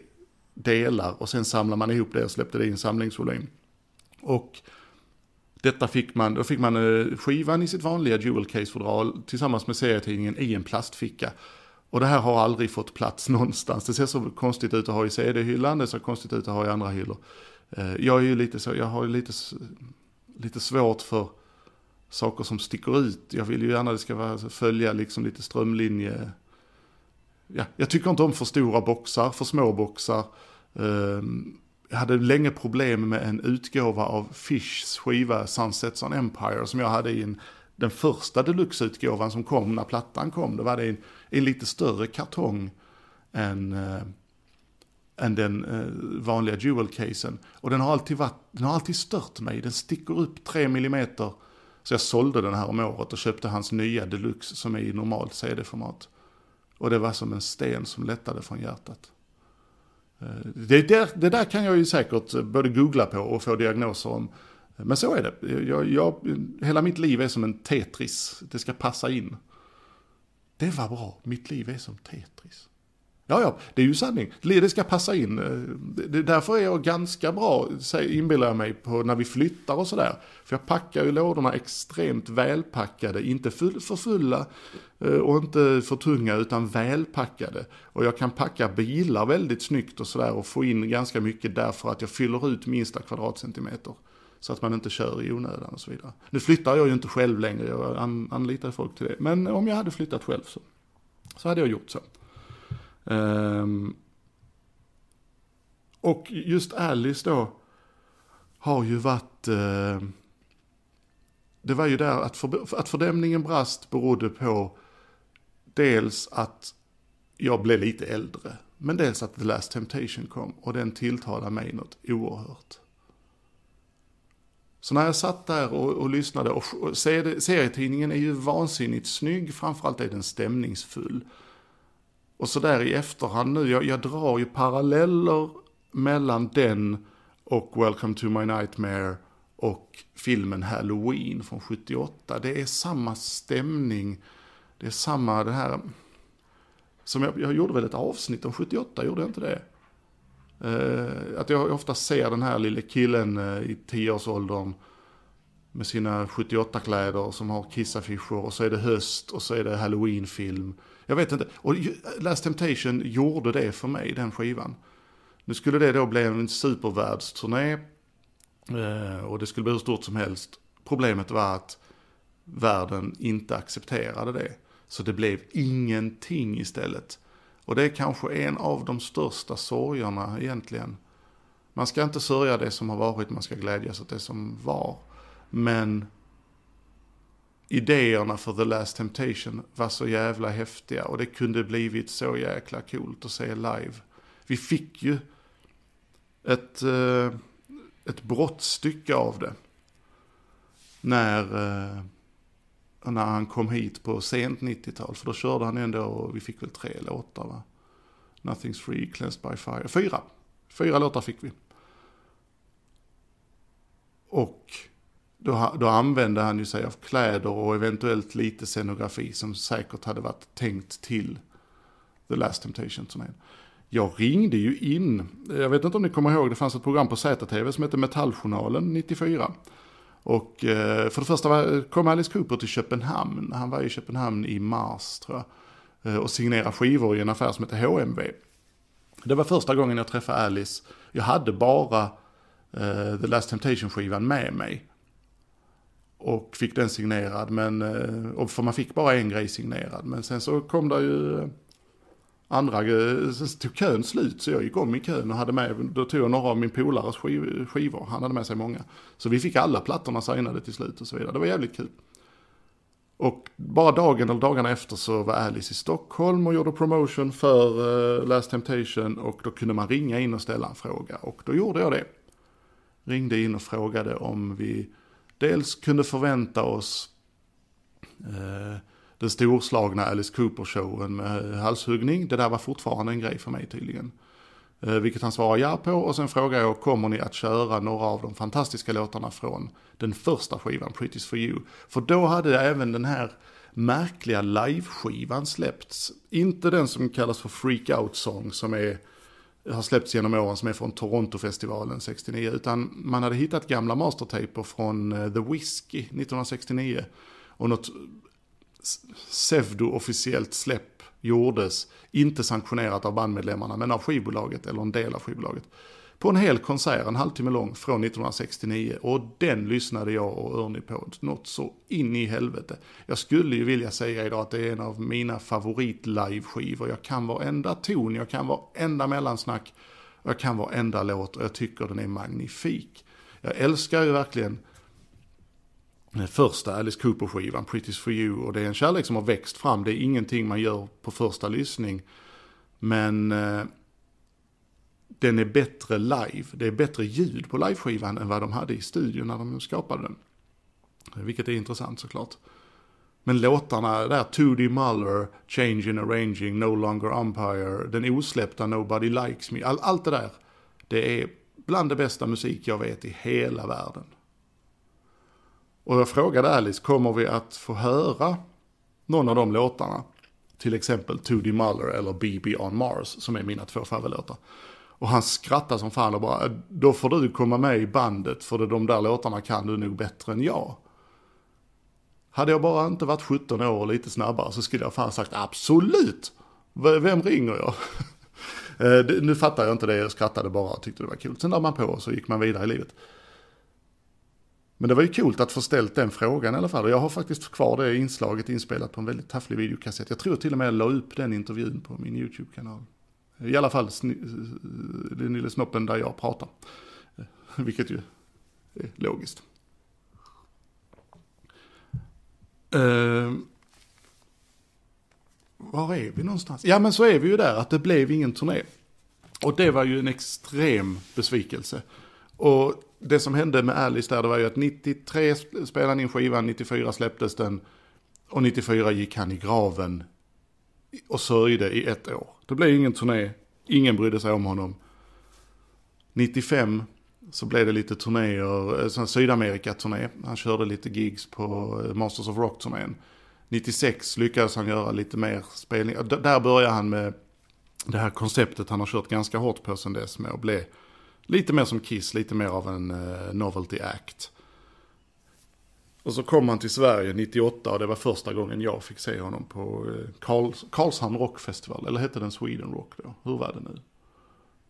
delar och sen samlade man ihop det och släppte det i en samlingsvolym. Och detta fick man, då fick man skivan i sitt vanliga jewel case-fodral tillsammans med serietidningen i en plastficka. Och det här har aldrig fått plats någonstans. Det ser så konstigt ut att ha i CD-hyllan, det ser konstigt ut att ha i andra hyllor. Eh, jag är ju lite så, jag har ju lite, lite svårt för saker som sticker ut. Jag vill ju gärna det ska vara, alltså, följa liksom lite strömlinje. Ja, jag tycker inte om för stora boxar, för små boxar. Ehm, jag hade länge problem med en utgåva av Fishs skiva Sunsets on Empire som jag hade i en den första deluxe-utgåvan som kom när plattan kom, då var det en, en lite större kartong än, eh, än den eh, vanliga jewel-casen. Och den har, alltid varit, den har alltid stört mig, den sticker upp 3 millimeter. Så jag sålde den här om året och köpte hans nya deluxe som är i normalt CD-format. Och det var som en sten som lättade från hjärtat. Eh, det där, det där, kan jag ju säkert eh, både googla på och få diagnoser om. Men så är det. Jag, jag, hela mitt liv är som en Tetris. Det ska passa in. Det var bra. Mitt liv är som Tetris. Ja, ja, det är ju sanning. Det ska passa in. Eh, därför är jag ganska bra, inbillar jag mig, på när vi flyttar och sådär. För jag packar ju lådorna extremt välpackade, inte för fulla eh, och inte för tunga, utan välpackade. Och jag kan packa bilar väldigt snyggt och sådär och få in ganska mycket därför att jag fyller ut minsta kvadratcentimeter. Så att man inte kör i onödan och så vidare. Nu flyttar jag ju inte själv längre, jag anlitar folk till det. Men om jag hade flyttat själv så, så hade jag gjort så. Um, och just Alice då har ju varit... Uh, det var ju där att, för, att fördämningen brast berodde på dels att jag blev lite äldre. Men dels att The Last Temptation kom och den tilltalade mig något oerhört. Så när jag satt där och, och lyssnade, och, och serietidningen är ju vansinnigt snygg, framförallt är den stämningsfull. Och så där i efterhand nu, jag, jag drar ju paralleller mellan den och Welcome to my nightmare och filmen Halloween från 78. Det är samma stämning, det är samma det här. Som jag, jag gjorde väl ett avsnitt om 78, gjorde jag inte det? Eh, att jag ofta ser den här lille killen eh, i tioårsåldern med sina 78-kläder som har kissaffischer och så är det höst och så är det halloweenfilm. Jag vet inte. Och Last Temptation gjorde det för mig, den skivan. Nu skulle det då bli en supervärldsturné eh, och det skulle bli hur stort som helst. Problemet var att världen inte accepterade det. Så det blev ingenting istället. Och det är kanske en av de största sorgerna egentligen. Man ska inte sörja det som har varit, man ska glädjas åt det som var. Men idéerna för The Last Temptation var så jävla häftiga och det kunde blivit så jäkla coolt att se live. Vi fick ju ett, eh, ett brottstycke av det. När eh, när han kom hit på sent 90-tal. För då körde han ändå, vi fick väl tre låtar va? Nothing's Free, Cleansed by Fire. Fyra. Fyra låtar fick vi. Och då, då använde han ju sig av kläder och eventuellt lite scenografi som säkert hade varit tänkt till The Last Temptation-turnén. Jag ringde ju in, jag vet inte om ni kommer ihåg, det fanns ett program på ZTV som hette Metalljournalen 94. Och eh, för det första kom Alice Cooper till Köpenhamn. Han var i Köpenhamn i mars tror jag. Eh, och signerade skivor i en affär som heter HMV. Det var första gången jag träffade Alice. Jag hade bara eh, The Last Temptation-skivan med mig. Och fick den signerad, men, och för man fick bara en grej signerad. Men sen så kom det ju andra eh, sen tog kön slut så jag gick om i kön och hade med, då tog jag några av min polares skiv, skivor, han hade med sig många. Så vi fick alla plattorna signade till slut och så vidare, det var jävligt kul. Och bara dagen eller dagarna efter så var Alice i Stockholm och gjorde promotion för uh, Last Temptation och då kunde man ringa in och ställa en fråga och då gjorde jag det. Ringde in och frågade om vi dels kunde förvänta oss uh, den storslagna Alice Cooper-showen med eh, halshuggning. Det där var fortfarande en grej för mig tydligen. Eh, vilket han svarar ja på och sen frågar jag kommer ni att köra några av de fantastiska låtarna från den första skivan, Pretty's for you. För då hade även den här märkliga live-skivan släppts. Inte den som kallas för Freak Out Song som är, har släppts genom åren som är från Torontofestivalen 69. Utan man hade hittat gamla mastertaper från eh, The Whiskey 1969. Och något pseudo-officiellt släpp gjordes, inte sanktionerat av bandmedlemmarna, men av skivbolaget eller en del av skivbolaget. På en hel konsert, en halvtimme lång, från 1969. Och den lyssnade jag och Örny på något så in i helvete. Jag skulle ju vilja säga idag att det är en av mina favorit skivor Jag kan varenda ton, jag kan varenda mellansnack, jag kan varenda låt och jag tycker den är magnifik. Jag älskar ju verkligen Eh, första Alice Cooper-skivan, Pretty's for you. Och det är en kärlek som har växt fram, det är ingenting man gör på första lyssning. Men eh, den är bättre live, det är bättre ljud på live-skivan än vad de hade i studion när de skapade den. Eh, vilket är intressant såklart. Men låtarna där, 2D Muller, Change in Arranging, No Longer Umpire, den osläppta Nobody Likes Me, all, allt det där. Det är bland det bästa musik jag vet i hela världen. Och jag frågade Alice, kommer vi att få höra någon av de låtarna? Till exempel 2D Muller eller BB on Mars som är mina två favoritlåtar. Och han skrattade som fan och bara, äh, då får du komma med i bandet för de där låtarna kan du nog bättre än jag. Hade jag bara inte varit 17 år och lite snabbare så skulle jag fan sagt absolut! Vem ringer jag? Eh, nu fattar jag inte det, jag skrattade bara och tyckte det var kul. Sen la man på och så gick man vidare i livet. Men det var ju kul att få ställt den frågan i alla fall. Och jag har faktiskt kvar det inslaget inspelat på en väldigt tafflig videokassett. Jag tror till och med jag la upp den intervjun på min YouTube-kanal. I alla fall eh, eh, den lille snoppen där jag pratar. Eh, vilket ju är logiskt. Uh, var är vi någonstans? Ja men så är vi ju där, att det blev ingen turné. Och det var ju en extrem besvikelse. Och det som hände med Alice där, det var ju att 93 spelade han in skivan, 94 släpptes den och 94 gick han i graven och sörjde i ett år. Det blev ingen turné, ingen brydde sig om honom. 95 så blev det lite turnéer, eh, Sydamerika-turné. Han körde lite gigs på eh, Masters of Rock-turnén. 96 lyckades han göra lite mer spelningar. Där började han med det här konceptet han har kört ganska hårt på sedan dess med att bli Lite mer som Kiss, lite mer av en eh, novelty act. Och så kom han till Sverige 98 och det var första gången jag fick se honom på eh, Karls Karlshamn Rockfestival. Eller hette den Sweden Rock då? Hur var det nu?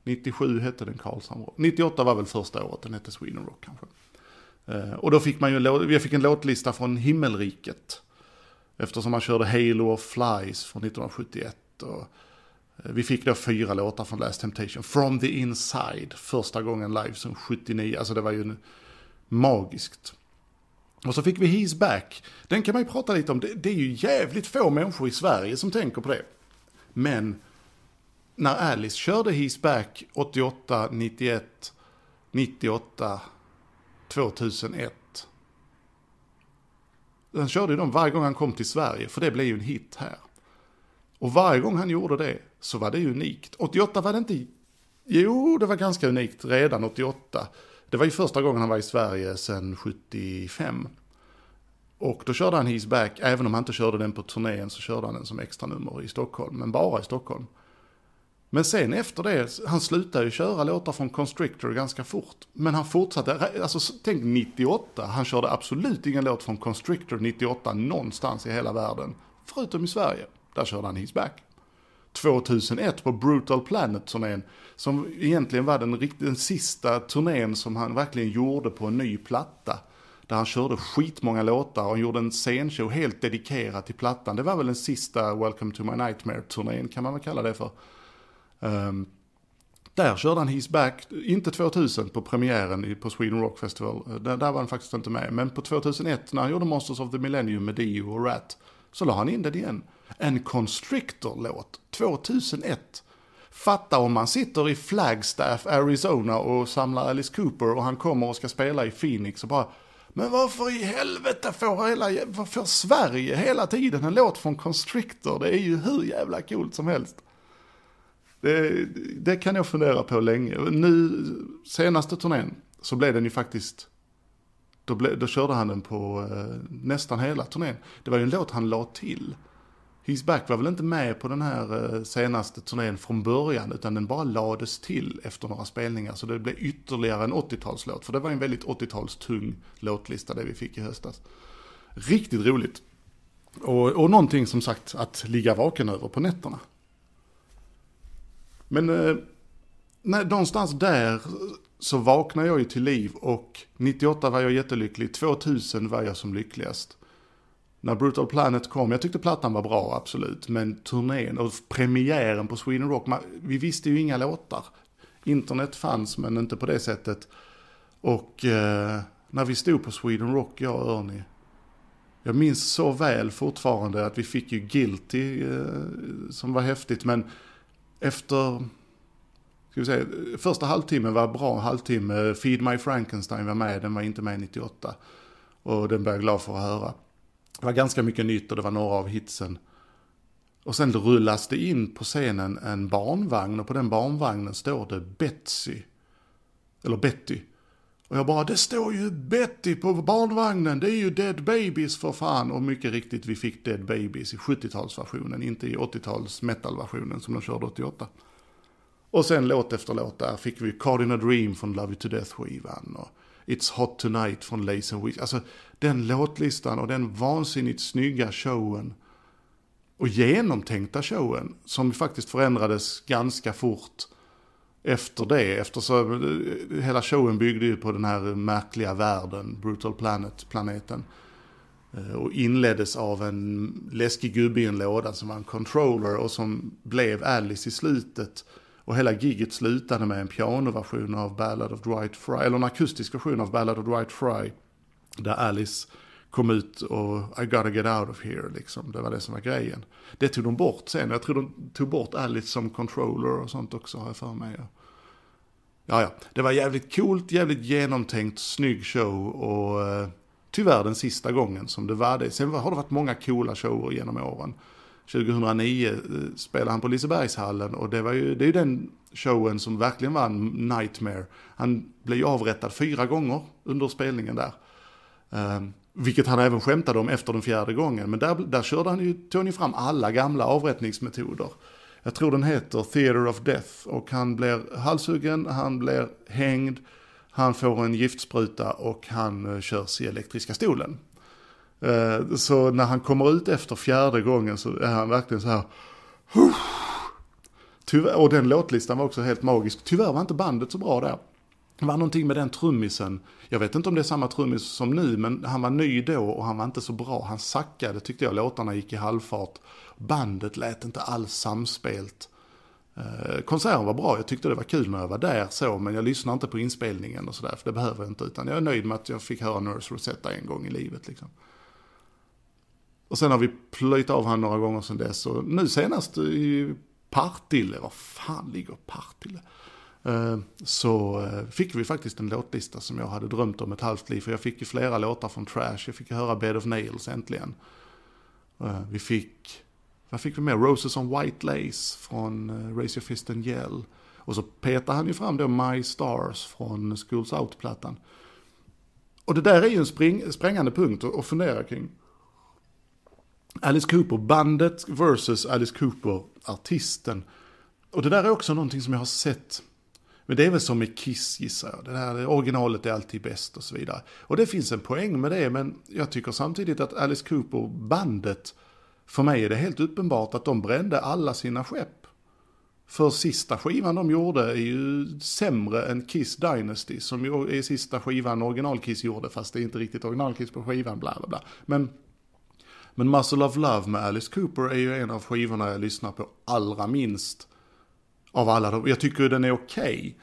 97 hette den Karlshamn Rock. 98 var väl första året den hette Sweden Rock kanske. Eh, och då fick man ju jag fick en låtlista från Himmelriket. Eftersom man körde Halo of Flies från 1971. Och Eh, vi fick då fyra låtar från Last Temptation. From the Inside, första gången live som 79. Alltså det var ju magiskt. Och så fick vi He's Back. Den kan man ju prata lite om. Det, det är ju jävligt få människor i Sverige som tänker på det. Men när Alice körde He's Back 88, 91, 98, 2001. Den körde ju de varje gång han kom till Sverige, för det blev ju en hit här. Och varje gång han gjorde det så var det unikt. 88 var det inte... Jo, det var ganska unikt redan 88. Det var ju första gången han var i Sverige sedan 75. Och då körde han He's Back, även om han inte körde den på turnén så körde han den som extranummer i Stockholm, men bara i Stockholm. Men sen efter det, han slutade ju köra låtar från Constrictor ganska fort. Men han fortsatte, alltså tänk 98, han körde absolut ingen låt från Constrictor 98 någonstans i hela världen. Förutom i Sverige, där körde han He's Back. 2001 på Brutal Planet turnén. Som egentligen var den, den sista turnén som han verkligen gjorde på en ny platta. Där han körde skitmånga låtar och han gjorde en scenshow helt dedikerad till plattan. Det var väl den sista Welcome to My Nightmare-turnén kan man väl kalla det för. Um, där körde han He's Back, inte 2000 på premiären på Sweden Rock Festival. Eh, där, där, var han faktiskt inte med. Men på 2001 när han gjorde Monsters of the Millennium med Dio och Rat så la han in det igen. En Constrictor-låt, 2001. Fatta om man sitter i Flagstaff, Arizona och samlar Alice Cooper och han kommer och ska spela i Phoenix och bara men varför i helvete får, hela, får Sverige hela tiden en låt från Constrictor? Det är ju hur jävla coolt som helst. Det, det, kan jag fundera på länge. Nu, senaste turnén, så blev den ju faktiskt... Då, ble, då körde han den på eh, nästan hela turnén. Det var ju en låt han la till. He's Back var väl inte med på den här eh, senaste turnén från början, utan den bara lades till efter några spelningar. Så det blev ytterligare en 80-talslåt, för det var en väldigt 80-talstung låtlista det vi fick i höstas. Riktigt roligt. Och, och någonting som sagt att ligga vaken över på nätterna. Men eh, nej, någonstans där eh, så vaknade jag ju till liv och 98 var jag jättelycklig, 2000 var jag som lyckligast när Brutal Planet kom, jag tyckte plattan var bra absolut, men turnén och premiären på Sweden Rock, man, vi visste ju inga låtar. Internet fanns men inte på det sättet. Och eh, när vi stod på Sweden Rock, jag och Ernie. jag minns så väl fortfarande att vi fick ju Guilty eh, som var häftigt, men efter ska vi säga, första halvtimmen var bra halvtimme. Feed My Frankenstein var med, den var inte med 98. Och den blev jag glad för att höra. Det var ganska mycket nytt och det var några av hitsen. Och sen rullas det in på scenen en barnvagn och på den barnvagnen står det Betsy. Eller Betty. Och jag bara, det står ju Betty på barnvagnen, det är ju Dead Babies för fan. Och mycket riktigt, vi fick Dead Babies i 70-talsversionen, inte i 80-tals metalversionen som de körde 88. Och sen låt efter låt där fick vi Cardinal Dream från Love You To Death-skivan. Och It's Hot Tonight från Lace and Wish. Alltså den låtlistan och den vansinnigt snygga showen och genomtänkta showen som faktiskt förändrades ganska fort efter det. Eftersom eh, hela showen byggde ju på den här märkliga världen, Brutal Planet, planeten. Eh, och inleddes av en läskig gubbe i en låda som var en controller och som blev Alice i slutet. Och hela giget slutade med en pianoversion av Ballad of Dwight Fry, eller en akustisk version av Ballad of Dwight Fry. Där Alice kom ut och I gotta get out of here liksom. Det var det som var grejen. Det tog de bort sen. Jag tror de tog bort Alice som controller och sånt också har jag för mig. Ja, ja. Det var jävligt coolt, jävligt genomtänkt, snygg show och eh, tyvärr den sista gången som det var det. Sen har det varit många coola shower genom åren. 2009 eh, spelade han på Lisebergshallen och det, var ju, det är ju den showen som verkligen var en nightmare. Han blev ju avrättad fyra gånger under spelningen där. Um, vilket han även skämtade om efter den fjärde gången. Men där, där körde han ju, tog han ju fram alla gamla avrättningsmetoder. Jag tror den heter Theater of Death och han blir halshuggen, han blir hängd, han får en giftspruta och han eh, körs i elektriska stolen. Eh, så när han kommer ut efter fjärde gången så är han verkligen så här. Tyvärr, och den låtlistan var också helt magisk. Tyvärr var inte bandet så bra där. Det var någonting med den trummisen. Jag vet inte om det är samma trummis som nu, men han var ny då och han var inte så bra. Han sackade tyckte jag, låtarna gick i halvfart. Bandet lät inte alls samspelt. Eh, konserten var bra, jag tyckte det var kul när jag var där så, men jag lyssnar inte på inspelningen och sådär, för det behöver jag inte, utan jag är nöjd med att jag fick höra Nurse Rosetta en gång i livet liksom. Och sen har vi plöjt av han några gånger sen dess. Och nu senast i Partille, var fan ligger Partille? Eh, så eh, fick vi faktiskt en låtlista som jag hade drömt om ett halvt liv. För jag fick ju flera låtar från Trash. Jag fick höra Bed of Nails äntligen. Eh, vi fick, vad fick vi mer? Roses on White Lace från Raise Your Fist and Yell. Och så petar han ju fram då My Stars från Schools Out-plattan. Och det där är ju en spring, sprängande punkt att fundera kring. Alice Cooper-bandet versus Alice Cooper-artisten. Och det där är också någonting som jag har sett. Men det är väl som med Kiss gissar jag. Det här originalet är alltid bäst och så vidare. Och det finns en poäng med det. Men jag tycker samtidigt att Alice Cooper-bandet. För mig är det helt uppenbart att de brände alla sina skepp. För sista skivan de gjorde är ju sämre än Kiss Dynasty. Som ju är sista skivan original Kiss gjorde. Fast det är inte riktigt original Kiss på skivan. Bla bla bla. Men men Muscle of Love med Alice Cooper är ju en av skivorna jag lyssnar på allra minst. Av alla dem. Jag tycker den är okej.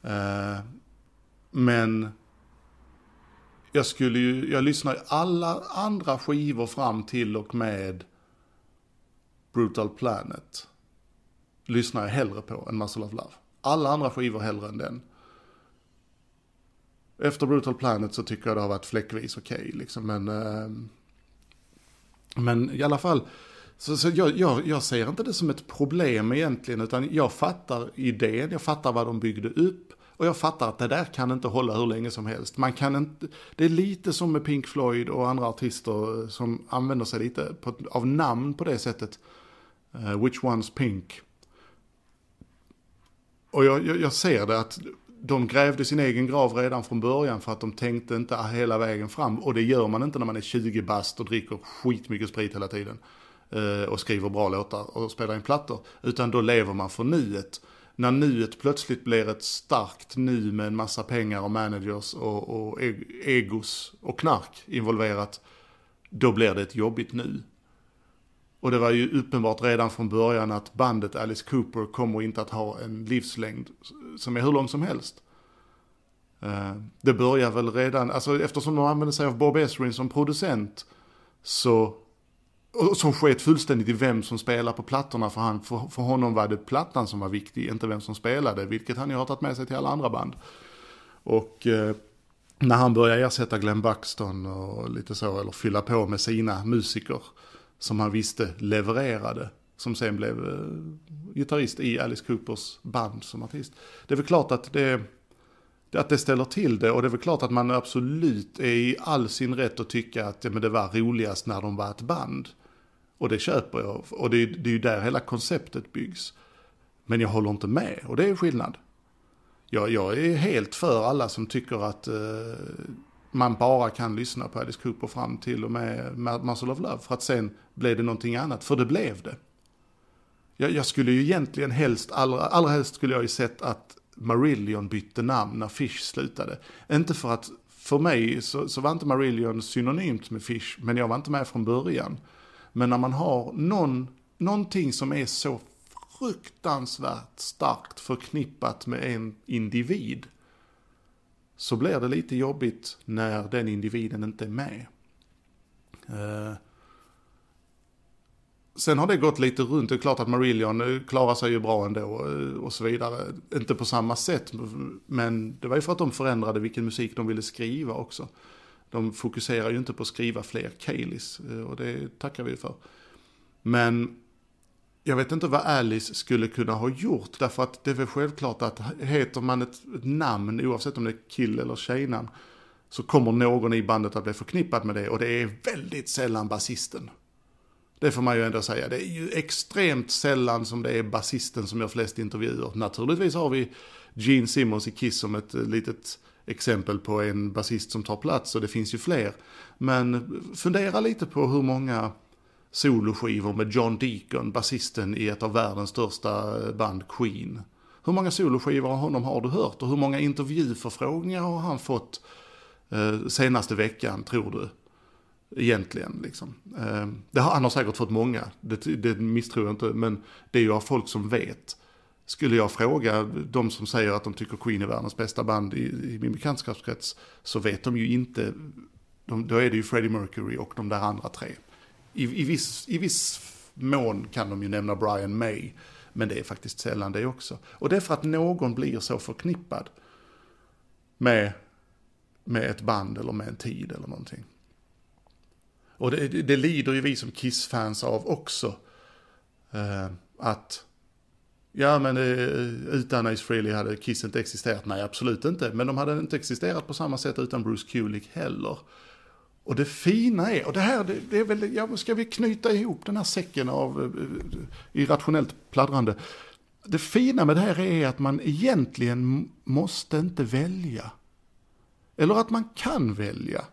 Okay. Eh, men jag skulle ju, jag lyssnar ju alla andra skivor fram till och med Brutal Planet. Lyssnar jag hellre på än Muscle of Love. Alla andra skivor hellre än den. Efter Brutal Planet så tycker jag det har varit fläckvis okej okay, liksom, men... Eh, men i alla fall, så, så jag, jag, jag, ser inte det som ett problem egentligen, utan jag fattar idén, jag fattar vad de byggde upp. Och jag fattar att det där kan inte hålla hur länge som helst. Man kan inte, det är lite som med Pink Floyd och andra artister eh, som använder sig lite på, av namn på det sättet. Uh, which one's pink? Och jag, jag, jag ser det att de grävde sin egen grav redan från början för att de tänkte inte hela vägen fram. Och det gör man inte när man är 20 bast och dricker skitmycket sprit hela tiden. Eh, och skriver bra låtar och spelar in plattor. Utan då lever man för nuet. När nuet plötsligt blir ett starkt nu med en massa pengar och managers och, och e-, egos och knark involverat. Då blir det ett jobbigt nu. Och det var ju uppenbart redan från början att bandet Alice Cooper kommer inte att ha en livslängd som är hur lång som helst. Eh, det börjar väl redan, alltså eftersom de använde sig av Bob Esrin som producent så, som sket fullständigt i vem som spelar på plattorna för, han, för, för honom var det plattan som var viktig, inte vem som spelade, vilket han ju har tagit med sig till alla andra band. Och eh, när han börjar ersätta Glenn Buxton och lite så, eller fylla på med sina musiker som han visste levererade, som sen blev eh, gitarrist i Alice Coopers band som artist. Det är väl klart att det, att det ställer till det och det är väl klart att man absolut är i all sin rätt att tycka att ja, men det var roligast när de var ett band. Och det köper jag och det, det är ju där hela konceptet byggs. Men jag håller inte med och det är skillnad. Jag, jag är helt för alla som tycker att eh, man bara kan lyssna på Alice Cooper fram till och med Muscle of Love. För att sen blev det någonting annat, för det blev det. Jag, jag, skulle ju egentligen helst, allra, allra helst skulle jag ju sett att Marillion bytte namn när Fish slutade. Inte för att, för mig så, så var inte Marillion synonymt med Fish, men jag var inte med från början. Men när man har någon, någonting som är så fruktansvärt starkt förknippat med en individ så blir det lite jobbigt när den individen inte är med. Eh, Sen har det gått lite runt. Det är klart att Marillion eh, klarar sig ju bra ändå eh, och så vidare. Inte på samma sätt, men det var ju för att de förändrade vilken musik de ville skriva också. De fokuserar ju inte på att skriva fler Kaelis, eh, och det tackar vi för. Men jag vet inte vad Alice skulle kunna ha gjort, därför att det är väl självklart att heter man ett namn, oavsett om det är kill eller tjejnamn, så kommer någon i bandet att bli förknippad med det och det är väldigt sällan basisten. Det får man ju ändå säga. Det är ju extremt sällan som det är basisten som gör flest intervjuer. Naturligtvis har vi Gene Simmons i Kiss som ett litet exempel på en basist som tar plats och det finns ju fler. Men fundera lite på hur många soloskivor med John Deacon, basisten i ett av världens största band Queen. Hur många soloskivor av honom har du hört och hur många intervjuförfrågningar har han fått eh, senaste veckan tror du? Egentligen liksom. Ehm, det har, han har säkert fått många, det, det misstror jag inte, men det är ju av folk som vet. Skulle jag fråga de som säger att de tycker Queen är världens bästa band i, i min bekantskapskrets så vet de ju inte, de, då är det ju Freddie Mercury och de där andra tre. I, i, viss, I viss mån kan de ju nämna Brian May, men det är faktiskt sällan det också. Och det är för att någon blir så förknippad med, med ett band eller med en tid eller någonting. Och det, det lider ju vi som Kiss-fans av också. Eh, att, ja men eh, utan Ace Frehley hade Kiss inte existerat. Nej, absolut inte. Men de hade inte existerat på samma sätt utan Bruce Kulick heller. Och det fina är, och det här, det, det är väl, ja, ska vi knyta ihop den här säcken av eh, eh, irrationellt pladdrande. Det fina med det här är att man egentligen måste inte välja. Eller att man kan välja.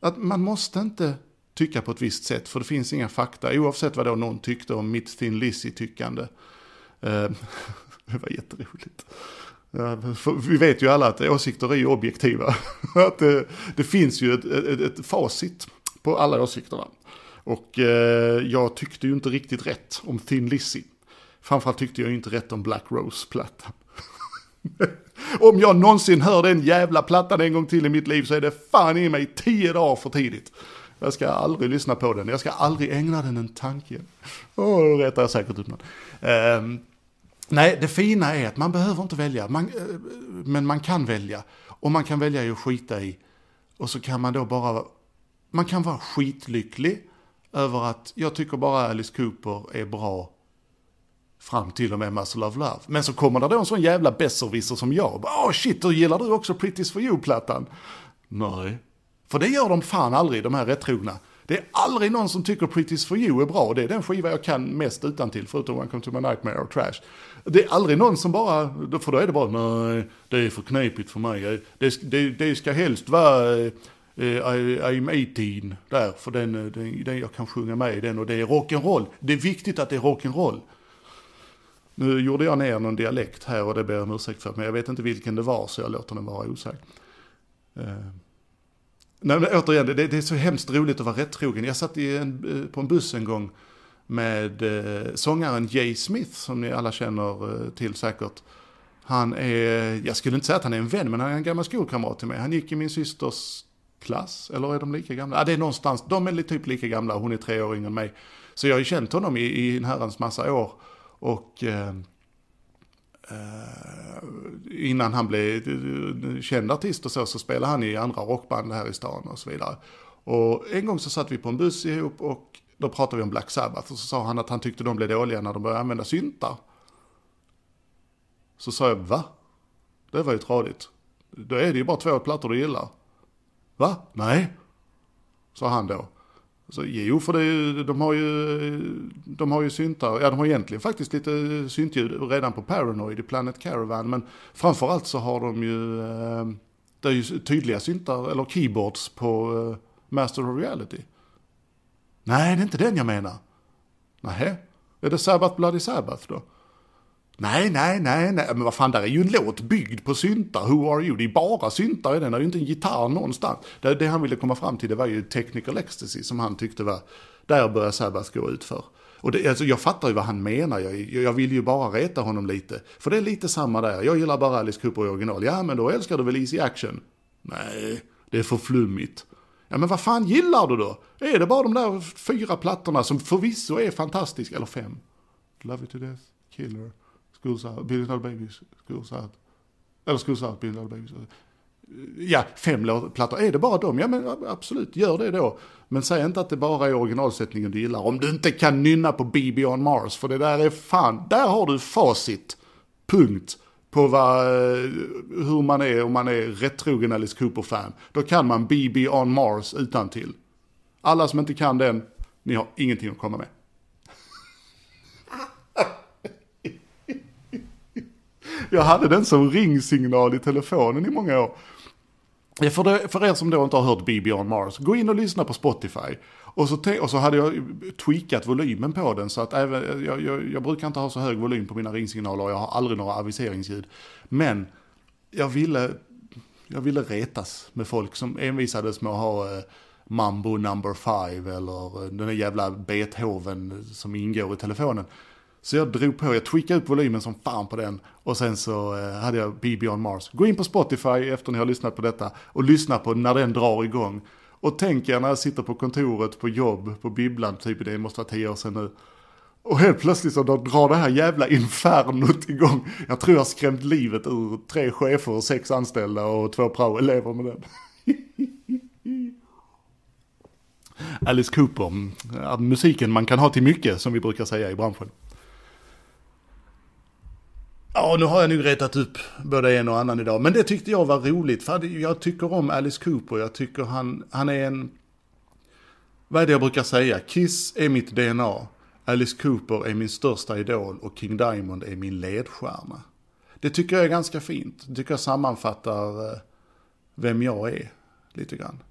Att man måste inte tycka på ett visst sätt, för det finns inga fakta. Oavsett vad då någon tyckte om mitt Thin Lizzy-tyckande. Ehm, det var jätteroligt. För vi vet ju alla att åsikter är ju objektiva. att det, eh, det, finns ju ett, ett, ett facit på alla åsikterna. Och eh, jag tyckte ju inte riktigt rätt om Thin Lizzy. Framförallt tyckte jag inte rätt om Black Rose-plattan. Om jag någonsin hör den jävla plattan en gång till i mitt liv så är det fan i mig tio dagar för tidigt. Jag ska aldrig lyssna på den, jag ska aldrig ägna den en tanke. Åh, oh, då retar jag säkert upp någon. Um, nej, det fina är att man behöver inte välja, man, eh, men man kan välja. Och man kan välja att skita i. Och så kan man då bara, man kan vara skitlycklig över att jag tycker bara Alice Cooper är bra fram till och med Muscle of Love. Men så kommer det då en sån jävla besserwisser som jag. Åh oh, shit, då gillar du också Pretty's for you-plattan. Nej. För det gör de fan aldrig, de här rättrogna. Det är aldrig någon som tycker Pretty's for you är bra. Det är den skiva jag kan mest utan till förutom One Come To My Nightmare och Trash. Det är aldrig någon som bara, för då är det bara nej, det är för knepigt för mig. Det, det, det ska helst vara eh, I, I'm 18 där, för den, eh, den, den, jag kan sjunga med i den och det är rock'n'roll. Det är viktigt att det är rock'n'roll. Nu gjorde jag ner någon dialekt här och det ber jag om ursäkt för, men jag vet inte vilken det var så jag låter den vara osagd. Eh, nej, men återigen, det, det, är så hemskt roligt att vara rättrogen. Jag satt en, eh, på en buss en gång med eh, sångaren Jay Smith, som ni alla känner till säkert. Han är, jag skulle inte säga att han är en vän, men han är en gammal skolkamrat till mig. Han gick i min systers klass, eller är de lika gamla? Ja, det är någonstans, de är typ lika gamla, hon är tre år yngre än mig. Så jag har ju känt honom i, i en herrans massa år. Och eh, eh, innan han blev känd artist och så, så spelade han i andra rockband här i stan och så vidare. Och en gång så satt vi på en buss ihop och då pratade vi om Black Sabbath och så sa han att han tyckte de blev dåliga när de började använda syntar. Så sa jag, va? Det var ju tradigt. Då är det ju bara två plattor du gillar. Va? Nej, sa han då. Alltså, jo, för det, de har ju, de har ju syntar, ja de har egentligen faktiskt lite syntljud redan på Paranoid i Planet Caravan, men framförallt så har de ju, eh, det är ju tydliga syntar, eller keyboards på eh, Master of Reality. Nej, det är inte den jag menar. Nej, är det Sabbath Bloody Sabbath då? Nej, nej, nej, nej, men vad fan, där är ju en låt byggd på syntar. Who are you? Det är bara syntar i den, det är ju inte en gitarr någonstans. Det, det han ville komma fram till, det var ju technical ecstasy som han tyckte var, där började Sabbath gå ut för. Och det, alltså, jag fattar ju vad han menar, jag, jag vill ju bara reta honom lite. För det är lite samma där, jag gillar bara Alice Cooper i original. Ja, men då älskar du väl Easy Action? Nej, det är för flummigt. Ja men vad fan gillar du då? Är det bara de där fyra plattorna som förvisso är fantastiska, eller fem? Love you to death, killer. School's out Billy Babies School's out, Eller out Billy Babies. Ja, fem plattor, Är det bara dem? Ja men absolut, gör det då. Men säg inte att det bara är originalsättningen du gillar. Om du inte kan nynna på BB on Mars, för det där är fan, där har du facit. Punkt på vad, eh, hur man är om man är rättrogen Alice Cooper-fan. Då kan man BB on Mars utan till. Alla som inte kan den, ni har ingenting att komma med. jag hade den som ringsignal i telefonen i många år. För, det, för er som då inte har hört BB on Mars, gå in och lyssna på Spotify. Och så, te, och så hade jag tweakat volymen på den så att även, jag, jag, jag, brukar inte ha så hög volym på mina ringsignaler och jag har aldrig några aviseringsljud. Men jag ville, jag ville retas med folk som envisades med att ha eh, Mambo number five eller eh, den där jävla Beethoven som ingår i telefonen. Så jag drog på, jag tweakade upp volymen som fan på den. Och sen så eh, hade jag BB on Mars. Gå in på Spotify efter ni har lyssnat på detta och lyssna på när den drar igång. Och tänk er när jag sitter på kontoret, på jobb, på bibblan, typ det måste vara tio år sedan nu. Och helt plötsligt så drar det här jävla infernot igång. Jag tror jag har skrämt livet ur tre chefer och sex anställda och två prao-elever med den. Alice Cooper, mm, musiken man kan ha till mycket som vi brukar säga i branschen. Ja, nu har jag nog retat upp både en och annan idag. Men det tyckte jag var roligt. För jag tycker om Alice Cooper. Jag tycker han, han är en... Vad är det jag brukar säga? Kiss är mitt DNA. Alice Cooper är min största idol och King Diamond är min ledstjärna. Det tycker jag är ganska fint. Det tycker jag sammanfattar eh, vem jag är lite grann.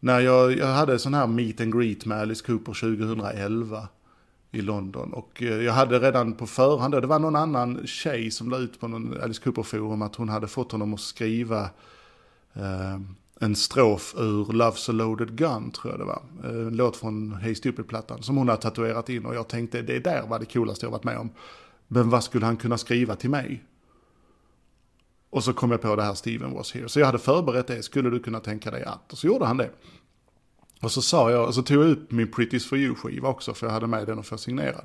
När jag, jag hade sån här meet and greet med Alice Cooper 2011 i London. Och eh, jag hade redan på förhand, det var någon annan tjej som la ut på någon Alice Cooper-forum att hon hade fått honom att skriva eh, en strof ur Love's a loaded gun, tror jag det var. Eh, en låt från Hey Stupid-plattan som hon hade tatuerat in och jag tänkte det där var det coolaste jag varit med om. Men vad skulle han kunna skriva till mig? Och så kom jag på det här Steven was here. Så jag hade förberett det, skulle du kunna tänka dig att? Och så gjorde han det. Och så sa jag, så tog jag upp min Pretty's for You-skiva också, för jag hade med den och få signerad.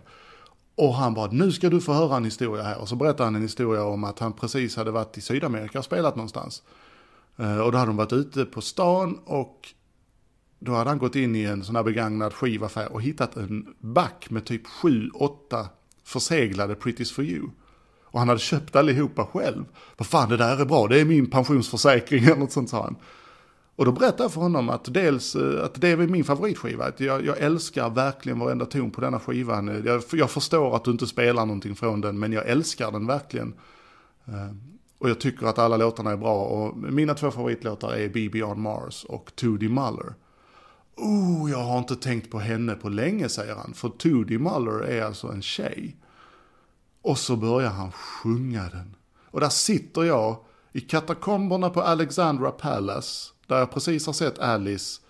Och han bara, nu ska du få höra en historia här. Och så berättade han en historia om att han precis hade varit i Sydamerika och spelat någonstans. Eh, och då hade de varit ute på stan och då hade han gått in i en sån här begagnad skivaffär och hittat en back med typ 7-8 förseglade Pretty's for you. Och han hade köpt allihopa själv. Vad fan, det där är bra, det är min pensionsförsäkring eller något sånt sa han. Och då berättade jag för honom att dels eh, att det är min favoritskiva. Att jag, jag älskar verkligen varenda ton på denna skivan. Eh, jag, jag förstår att du inte spelar någonting från den men jag älskar den verkligen. Eh, och jag tycker att alla låtarna är bra. Och mina två favoritlåtar är BB on Mars och 2D Muller. Oh, jag har inte tänkt på henne på länge, säger han. För 2D Muller är alltså en tjej. Och så börjar han sjunga den. Och där sitter jag i katakomberna på Alexandra Palace där jag precis har sett Alice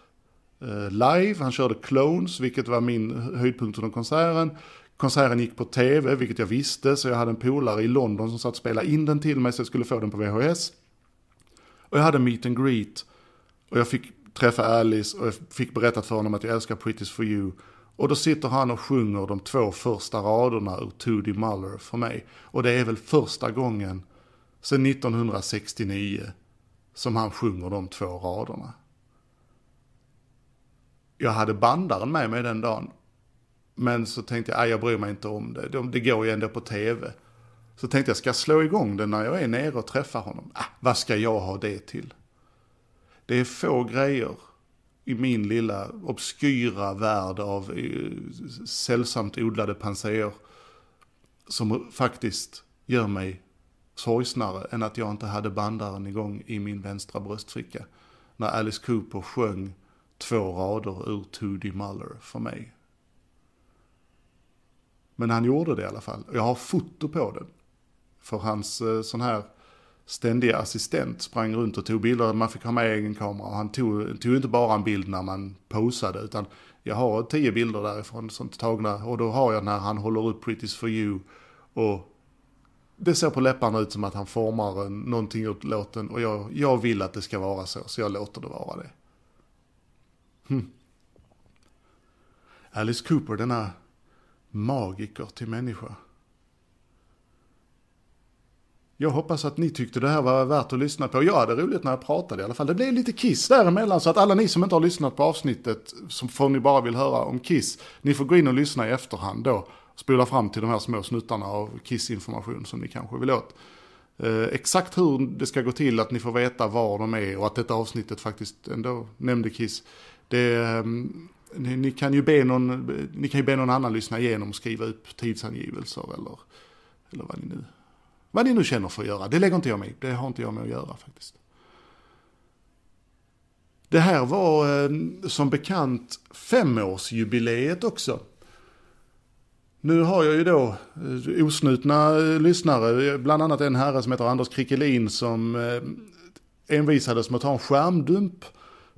eh, live. Han körde Clones, vilket var min höjdpunkt under konserten. Konserten gick på tv, vilket jag visste, så jag hade en polare i London som satt och spelade in den till mig så jag skulle få den på VHS. Och jag hade meet and greet. Och jag fick träffa Alice och jag fick berättat för honom att jag älskar Pretty's for you. Och då sitter han och sjunger de två första raderna ur Tudy Muller för mig. Och det är väl första gången sedan 1969 som han sjunger de två raderna. Jag hade bandaren med mig den dagen. Men så tänkte jag, jag bryr mig inte om det. Det går ju ändå på tv. Så tänkte jag, ska jag slå igång den när jag är nere och träffar honom? Ah, vad ska jag ha det till? Det är få grejer i min lilla obskyra värld av eh, sällsamt odlade panseer som faktiskt gör mig sorgsnare än att jag inte hade bandaren igång i min vänstra bröstficka. När Alice Cooper sjöng två rader ur Tudy Muller för mig. Men han gjorde det i alla fall. Jag har foto på den. För hans eh, sån här ständiga assistent sprang runt och tog bilder. Man fick ha med egen kamera. Och han tog, tog inte bara en bild när man posade. Utan jag har tio bilder därifrån som tagna. Och då har jag när han håller upp Pretty's for you. Och det ser på läpparna ut som att han formar någonting ur låten och jag, jag vill att det ska vara så, så jag låter det vara det. Hm. Alice Cooper, denna magiker till människa. Jag hoppas att ni tyckte det här var värt att lyssna på. Jag hade roligt när jag pratade i alla fall. Det blev lite Kiss däremellan, så att alla ni som inte har lyssnat på avsnittet, som får ni bara vill höra om Kiss, ni får gå in och lyssna i efterhand då spola fram till de här små snuttarna av kissinformation som ni kanske vill åt. Eh, exakt hur det ska gå till, att ni får veta var de är och att detta avsnittet faktiskt ändå nämnde Kiss. Det, ehm, ni, ni, kan ju be någon, ni kan ju be någon annan lyssna igenom och skriva upp tidsangivelser eller, eller vad, ni nu, vad ni nu känner för att göra. Det lägger inte jag mig i, det har inte jag med att göra faktiskt. Det här var ehm, som bekant femårsjubileet också. Nu har jag ju då eh, osnutna eh, lyssnare, bland annat en herre som heter Anders Krikelin som eh, envisades med att ta en skärmdump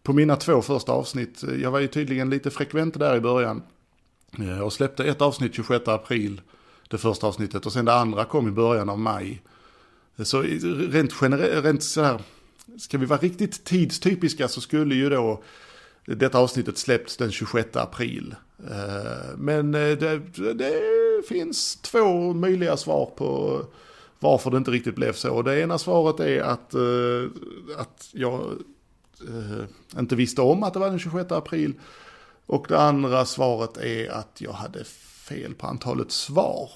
på mina två första avsnitt. Jag var ju tydligen lite frekvent där i början och släppte ett avsnitt 26 april, det första avsnittet, och sen det andra kom i början av maj. Så rent generellt, rent så här, ska vi vara riktigt tidstypiska så skulle ju då detta avsnittet släpps den 26 april. Eh, men eh, det, det, finns två möjliga svar på varför det inte riktigt blev så. Det ena svaret är att, eh, att jag inte visste om att det var den 26 april. Och det andra svaret är att jag hade fel på antalet svar.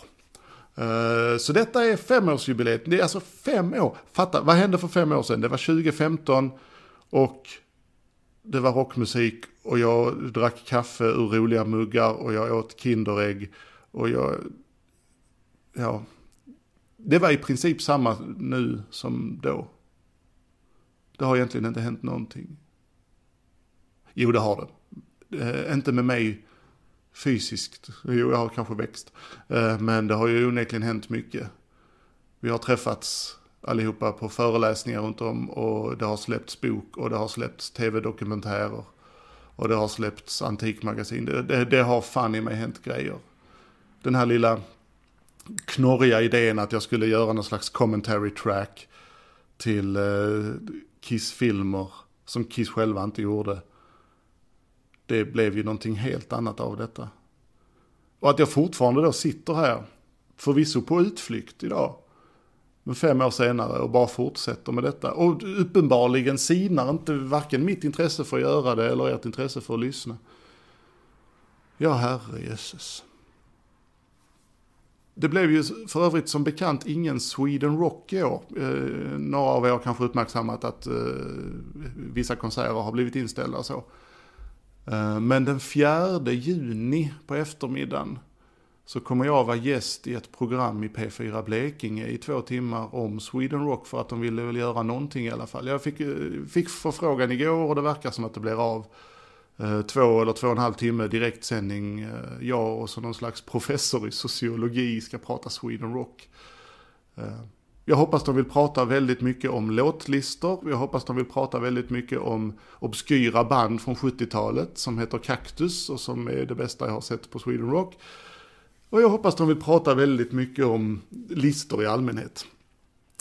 Så detta är femårsjubileet. Det är alltså fem år. Fatta, vad hände för fem år sedan? Det var 2015 och det var rockmusik och jag drack kaffe ur roliga muggar och jag åt Kinderägg. Och jag, ja, det var i princip samma nu som då. Det har egentligen inte hänt någonting. Jo, det har det. Eh, inte med mig fysiskt. Jo, jag har kanske växt. Eh, men det har ju onekligen hänt mycket. Vi har träffats allihopa på föreläsningar runt om och det har släppts bok och det har släppts tv-dokumentärer och det har släppts antikmagasin. Det, det, det har fan i mig hänt grejer. Den här lilla knorriga idén att jag skulle göra någon slags commentary track till eh, Kiss-filmer som Kiss själva inte gjorde. Det blev ju någonting helt annat av detta. Och att jag fortfarande då sitter här, förvisso på utflykt idag, fem år senare och bara fortsätter med detta. Och uppenbarligen sinar inte varken mitt intresse för att göra det eller ert intresse för att lyssna. Ja, herre jösses. Det blev ju för övrigt som bekant ingen Sweden Rock i år. Eh, några av er har kanske uppmärksammat att eh, vissa konserter har blivit inställda och så. Eh, men den 4 juni på eftermiddagen så kommer jag vara gäst i ett program i P4 Blekinge i två timmar om Sweden Rock för att de ville väl göra någonting i alla fall. Jag fick, eh, fick förfrågan igår och det verkar som att det blir av eh, två eller två och en halv timme direktsändning. Eh, jag och så någon slags professor i sociologi ska prata Sweden Rock. Jag hoppas de vill prata väldigt mycket om låtlistor. Jag hoppas de vill prata väldigt mycket om obskyra band från 70-talet som heter Cactus och som är det bästa jag har sett på Sweden Rock. Och jag hoppas de vill prata väldigt mycket om listor i allmänhet.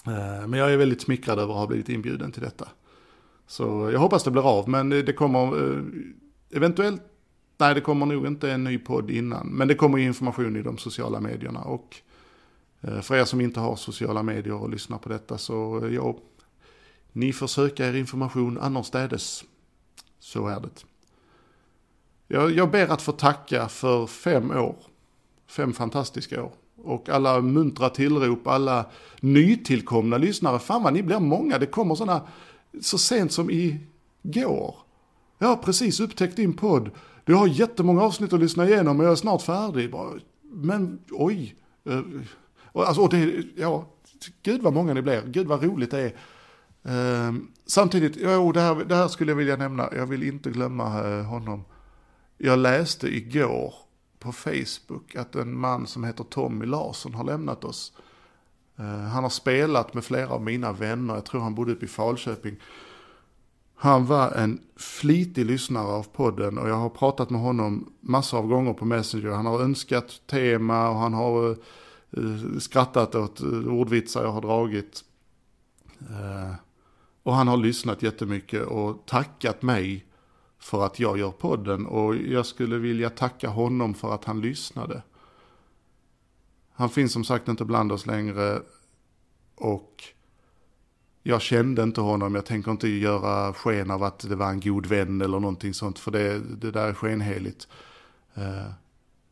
Eh, men jag är väldigt smickrad över att ha blivit inbjuden till detta. Så jag hoppas det blir av, men det kommer eh, eventuellt, nej det kommer nog inte en ny podd innan, men det kommer information i de sociala medierna. Och eh, för er som inte har sociala medier och lyssnar på detta så ja, ni får söka er information annorstädes. Så är det. Jag, jag ber att få tacka för fem år fem fantastiska år. Och alla muntra tillrop, alla nytillkomna lyssnare. Fan vad ni blir många, det kommer sådana så sent som igår. Jag har precis upptäckt din podd. Du har jättemånga avsnitt att lyssna igenom och jag är snart färdig. Men oj. Eh, alltså, det, ja, gud vad många ni blir, gud vad roligt det är. Ehm, samtidigt, jo, det, här, det här skulle jag vilja nämna, jag vill inte glömma eh, honom. Jag läste igår på Facebook att en man som heter Tommy Larsson har lämnat oss. Eh, han har spelat med flera av mina vänner, jag tror han bodde uppe i Falköping. Han var en flitig lyssnare av podden och jag har pratat med honom massor av gånger på Messenger. Han har önskat tema och han har eh, skrattat åt eh, ordvitsar jag har dragit. Och han har lyssnat jättemycket och tackat mig för att jag gör podden och jag skulle vilja tacka honom för att han lyssnade. Han finns som sagt inte bland oss längre och jag kände inte honom. Jag tänker inte göra sken av att det var en god vän eller någonting sånt för det, det där är skenheligt. Eh,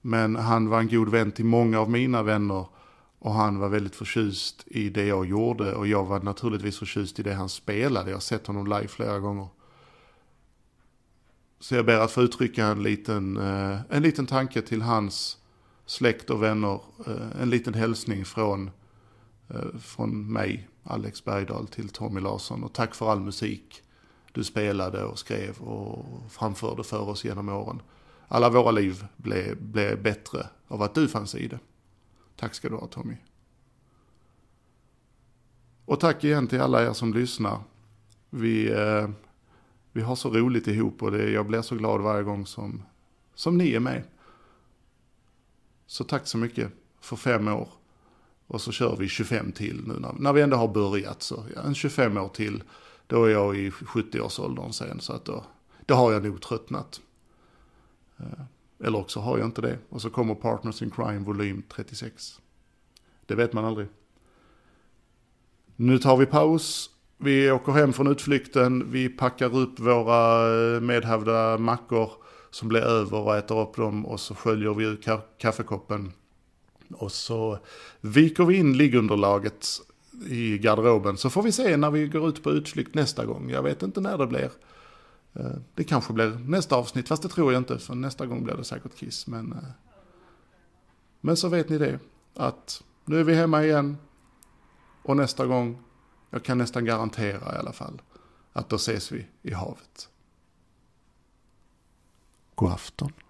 men han var en god vän till många av mina vänner och han var väldigt förtjust i det jag gjorde och jag var naturligtvis förtjust i det han spelade. Jag har sett honom live flera gånger. Så jag ber att få uttrycka en liten, eh, en liten tanke till hans släkt och vänner. Eh, en liten hälsning från, eh, från mig, Alex Bergdahl, till Tommy Larsson. Och tack för all musik du spelade och skrev och framförde för oss genom åren. Alla våra liv blev, blev bättre av att du fanns i det. Tack ska du ha Tommy. Och tack igen till alla er som lyssnar. Vi vi har så roligt ihop och det, jag blir så glad varje gång som, som ni är med. Så tack så mycket för fem år. Och så kör vi 25 till nu när, när vi ändå har börjat. Så ja, en 25 år till, då är jag i 70-årsåldern sen. Så att då, då har jag nog tröttnat. Eh, eller också har jag inte det. Och så kommer Partners in Crime volym 36. Det vet man aldrig. Nu tar vi paus vi åker hem från utflykten, vi packar upp våra eh, medhavda mackor som blir över och äter upp dem och så sköljer vi ur kaffekoppen. Och så viker vi in liggunderlaget i garderoben. Så får vi se när vi går ut på utflykt nästa gång. Jag vet inte när det blir. Eh, det kanske blir nästa avsnitt, fast det tror jag inte. För nästa gång blir det säkert Kiss. Men, eh, men så vet ni det. Att nu är vi hemma igen. Och nästa gång jag kan nästan garantera i alla fall att då ses vi i havet. God afton.